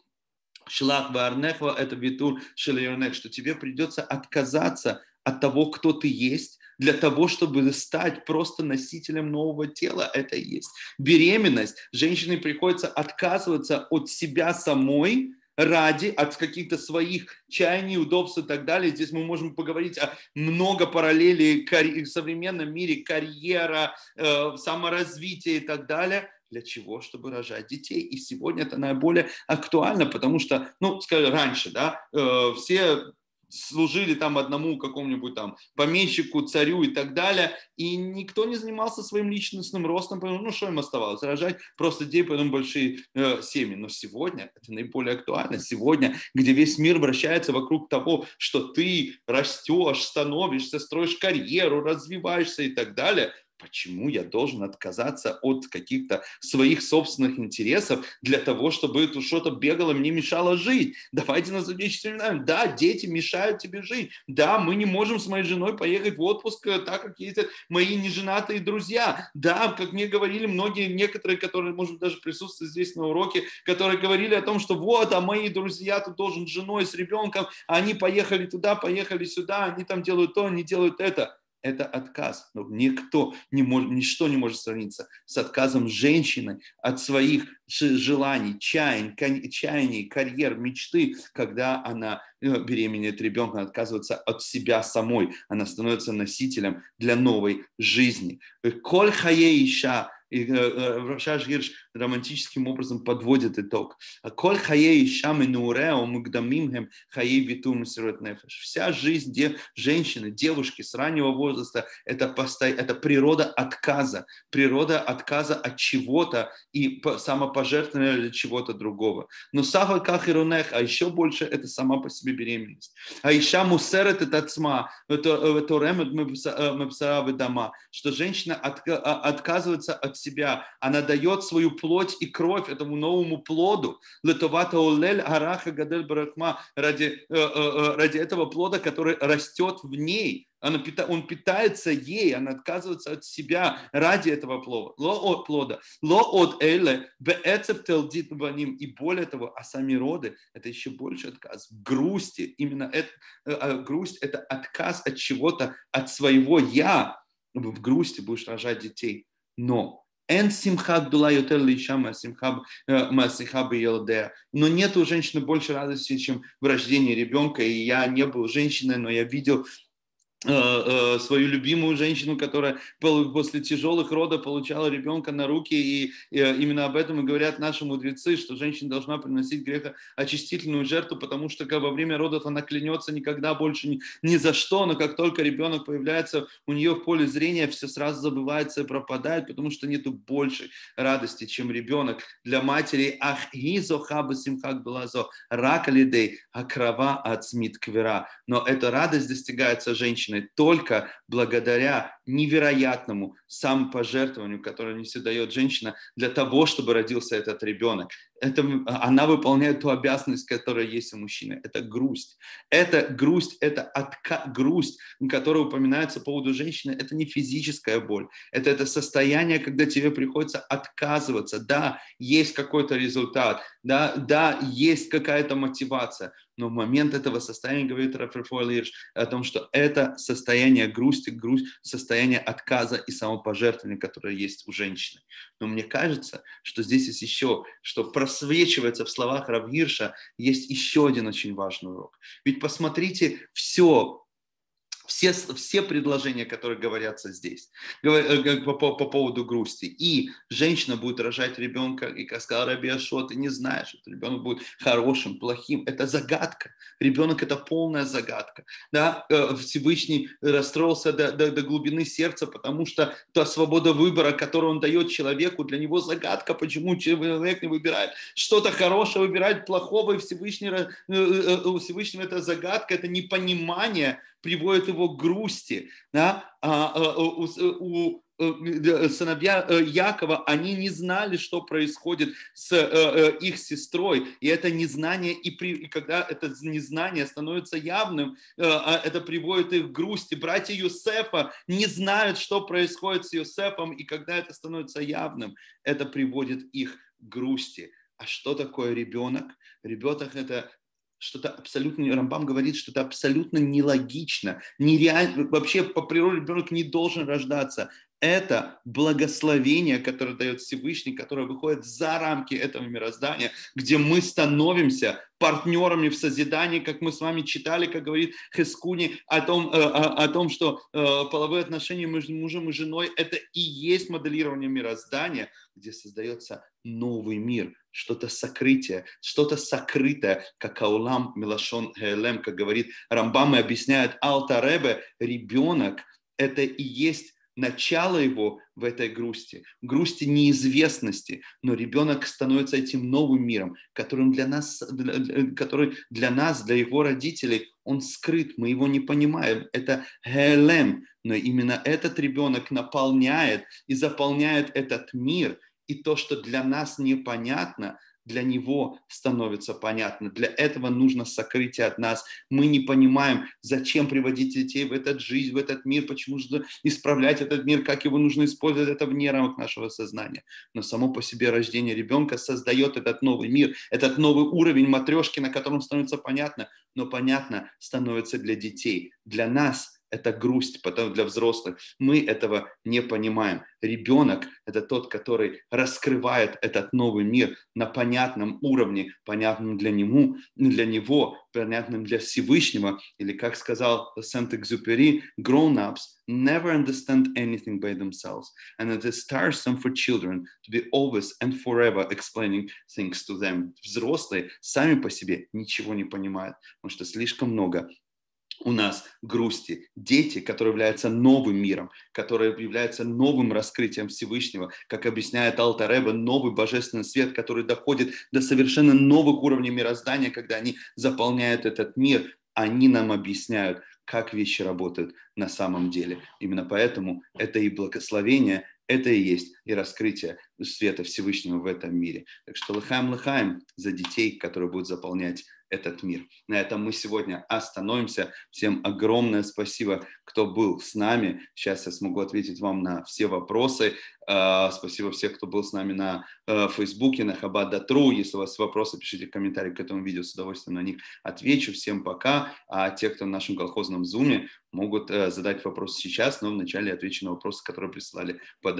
шлах варнехва, это битур шелернех, что тебе придется отказаться от того, кто ты есть, для того, чтобы стать просто носителем нового тела. Это и есть беременность. Женщине приходится отказываться от себя самой, ради, от каких-то своих чаяний, удобств и так далее. Здесь мы можем поговорить о много параллелей в современном мире, карьера, э, саморазвития и так далее. Для чего? Чтобы рожать детей. И сегодня это наиболее актуально, потому что, ну, скажем, раньше, да, э, все служили там одному какому-нибудь там помещику, царю и так далее, и никто не занимался своим личностным ростом, поэтому, ну что им оставалось, рожать просто детей, потом большие э, семьи. Но сегодня это наиболее актуально, сегодня, где весь мир вращается вокруг того, что ты растешь, становишься, строишь карьеру, развиваешься и так далее, Почему я должен отказаться от каких-то своих собственных интересов для того, чтобы это что-то бегало, мне мешало жить? Давайте назовем временами. Да, дети мешают тебе жить. Да, мы не можем с моей женой поехать в отпуск, э, так как ездят мои неженатые друзья. Да, как мне говорили многие, некоторые, которые, может быть, даже присутствуют здесь на уроке, которые говорили о том, что вот, а мои друзья, тут должен с женой, с ребенком, они поехали туда, поехали сюда, они там делают то, они делают это это отказ. Но никто не может, ничто не может сравниться с отказом женщины от своих желаний, чаяний, чаяний, карьер, мечты, когда она э, беременеет ребенка, отказывается от себя самой. Она становится носителем для новой жизни. Коль хае иша и э, э, Равшаш Гирш романтическим образом подводит итог. Коль хаей шам и нурео хем хаей витум нефеш. Вся жизнь де, женщины, девушки с раннего возраста это, посто... это природа отказа, природа отказа от чего-то и самопожертвования для чего-то другого. Но саха кахирунех, а еще больше это сама по себе беременность. А еще мусерет это цма, э, это ремет мы дома, что женщина а, отказывается от себя, она дает свою плоть и кровь этому новому плоду. Летовата олель араха гадель барахма ради, э, э, э, ради этого плода, который растет в ней. Она, он питается ей, она отказывается от себя ради этого плода. Ло от плода. Ло от эле беэцеп телдит баним. И более того, а сами роды – это еще больше отказ. Грусти, именно это, грусть – это отказ от чего-то, от своего «я». В грусти будешь рожать детей. Но Эн симхат была ютер лиша э, масиха бьелдея. Но нет у женщины больше радости, чем в рождении ребенка. И я не был женщиной, но я видел Э, э, свою любимую женщину, которая после тяжелых рода получала ребенка на руки, и, э, именно об этом и говорят наши мудрецы, что женщина должна приносить греха очистительную жертву, потому что во время родов она клянется никогда больше ни, ни за что, но как только ребенок появляется у нее в поле зрения, все сразу забывается и пропадает, потому что нету большей радости, чем ребенок. Для матери ах изо хаба симхак белазо, рак лидей, а крова от смит квера. Но эта радость достигается женщине женщины только благодаря невероятному самопожертвованию, которое не дает женщина для того, чтобы родился этот ребенок это, а, она выполняет ту обязанность, которая есть у мужчины. Это грусть. Это грусть, это отка... грусть, которая упоминается по поводу женщины. Это не физическая боль. Это, это состояние, когда тебе приходится отказываться. Да, есть какой-то результат. Да, да, есть какая-то мотивация. Но в момент этого состояния, говорит Рафаэль Ирш, о том, что это состояние грусти, грусть, состояние отказа и самопожертвования, которое есть у женщины. Но мне кажется, что здесь есть еще, что просто просвечивается в словах Равгирша, есть еще один очень важный урок. Ведь посмотрите все, все, все предложения, которые говорятся здесь э, по, по, по поводу грусти. И женщина будет рожать ребенка, и, как сказал Раби ты не знаешь, этот ребенок будет хорошим, плохим. Это загадка. Ребенок – это полная загадка. Да? Э, Всевышний расстроился до, до, до глубины сердца, потому что та свобода выбора, которую он дает человеку, для него загадка, почему человек не выбирает что-то хорошее, выбирает плохого, и Всевышний, э, у Всевышнего это загадка, это непонимание – приводит его к грусти. Да? А, а, а у, у э, сыновья э, Якова, они не знали, что происходит с э, их сестрой. И это незнание, и, при, и когда это незнание становится явным, а это приводит их к грусти. Братья Юсефа не знают, что происходит с Юсефом, и когда это становится явным, это приводит их к грусти. А что такое ребенок? Ребенок это, что-то абсолютно, Рамбам говорит, что это абсолютно нелогично, нереально, вообще по природе ребенок не должен рождаться. Это благословение, которое дает Всевышний, которое выходит за рамки этого мироздания, где мы становимся партнерами в созидании, как мы с вами читали, как говорит Хескуни, о том, э, о, о том что э, половые отношения между мужем и женой – это и есть моделирование мироздания, где создается новый мир – что-то сокрытие, что-то сокрытое, как Аулам Милашон Хелем, как говорит Рамбам и объясняет Алта Ребе, ребенок – это и есть начало его в этой грусти, грусти неизвестности, но ребенок становится этим новым миром, которым для нас, для, который для нас, для его родителей, он скрыт, мы его не понимаем. Это Хелем, но именно этот ребенок наполняет и заполняет этот мир – и то, что для нас непонятно, для него становится понятно. Для этого нужно сокрытие от нас. Мы не понимаем, зачем приводить детей в этот жизнь, в этот мир, почему нужно исправлять этот мир, как его нужно использовать. Это вне рамок нашего сознания. Но само по себе рождение ребенка создает этот новый мир, этот новый уровень матрешки, на котором становится понятно. Но понятно становится для детей. Для нас это грусть, потом для взрослых. Мы этого не понимаем. Ребенок – это тот, который раскрывает этот новый мир на понятном уровне, понятном для, нему, для него, понятным для Всевышнего. Или, как сказал Сент-Экзюпери, grown-ups never understand anything by themselves, and it is tiresome for children to be always and forever explaining things to them. Взрослые сами по себе ничего не понимают, потому что слишком много у нас грусти, дети, которые являются новым миром, которые являются новым раскрытием Всевышнего, как объясняет Алтареба, новый божественный свет, который доходит до совершенно новых уровней мироздания, когда они заполняют этот мир, они нам объясняют, как вещи работают на самом деле. Именно поэтому это и благословение, это и есть и раскрытие света Всевышнего в этом мире. Так что лыхаем-лыхаем за детей, которые будут заполнять этот мир. На этом мы сегодня остановимся. Всем огромное спасибо, кто был с нами. Сейчас я смогу ответить вам на все вопросы. А, спасибо всем, кто был с нами на э, Фейсбуке, на Хабада Тру. Если у вас вопросы, пишите комментарии к этому видео, с удовольствием на них отвечу. Всем пока. А те, кто в нашем колхозном зуме, могут э, задать вопросы сейчас, но вначале отвечу на вопросы, которые присылали под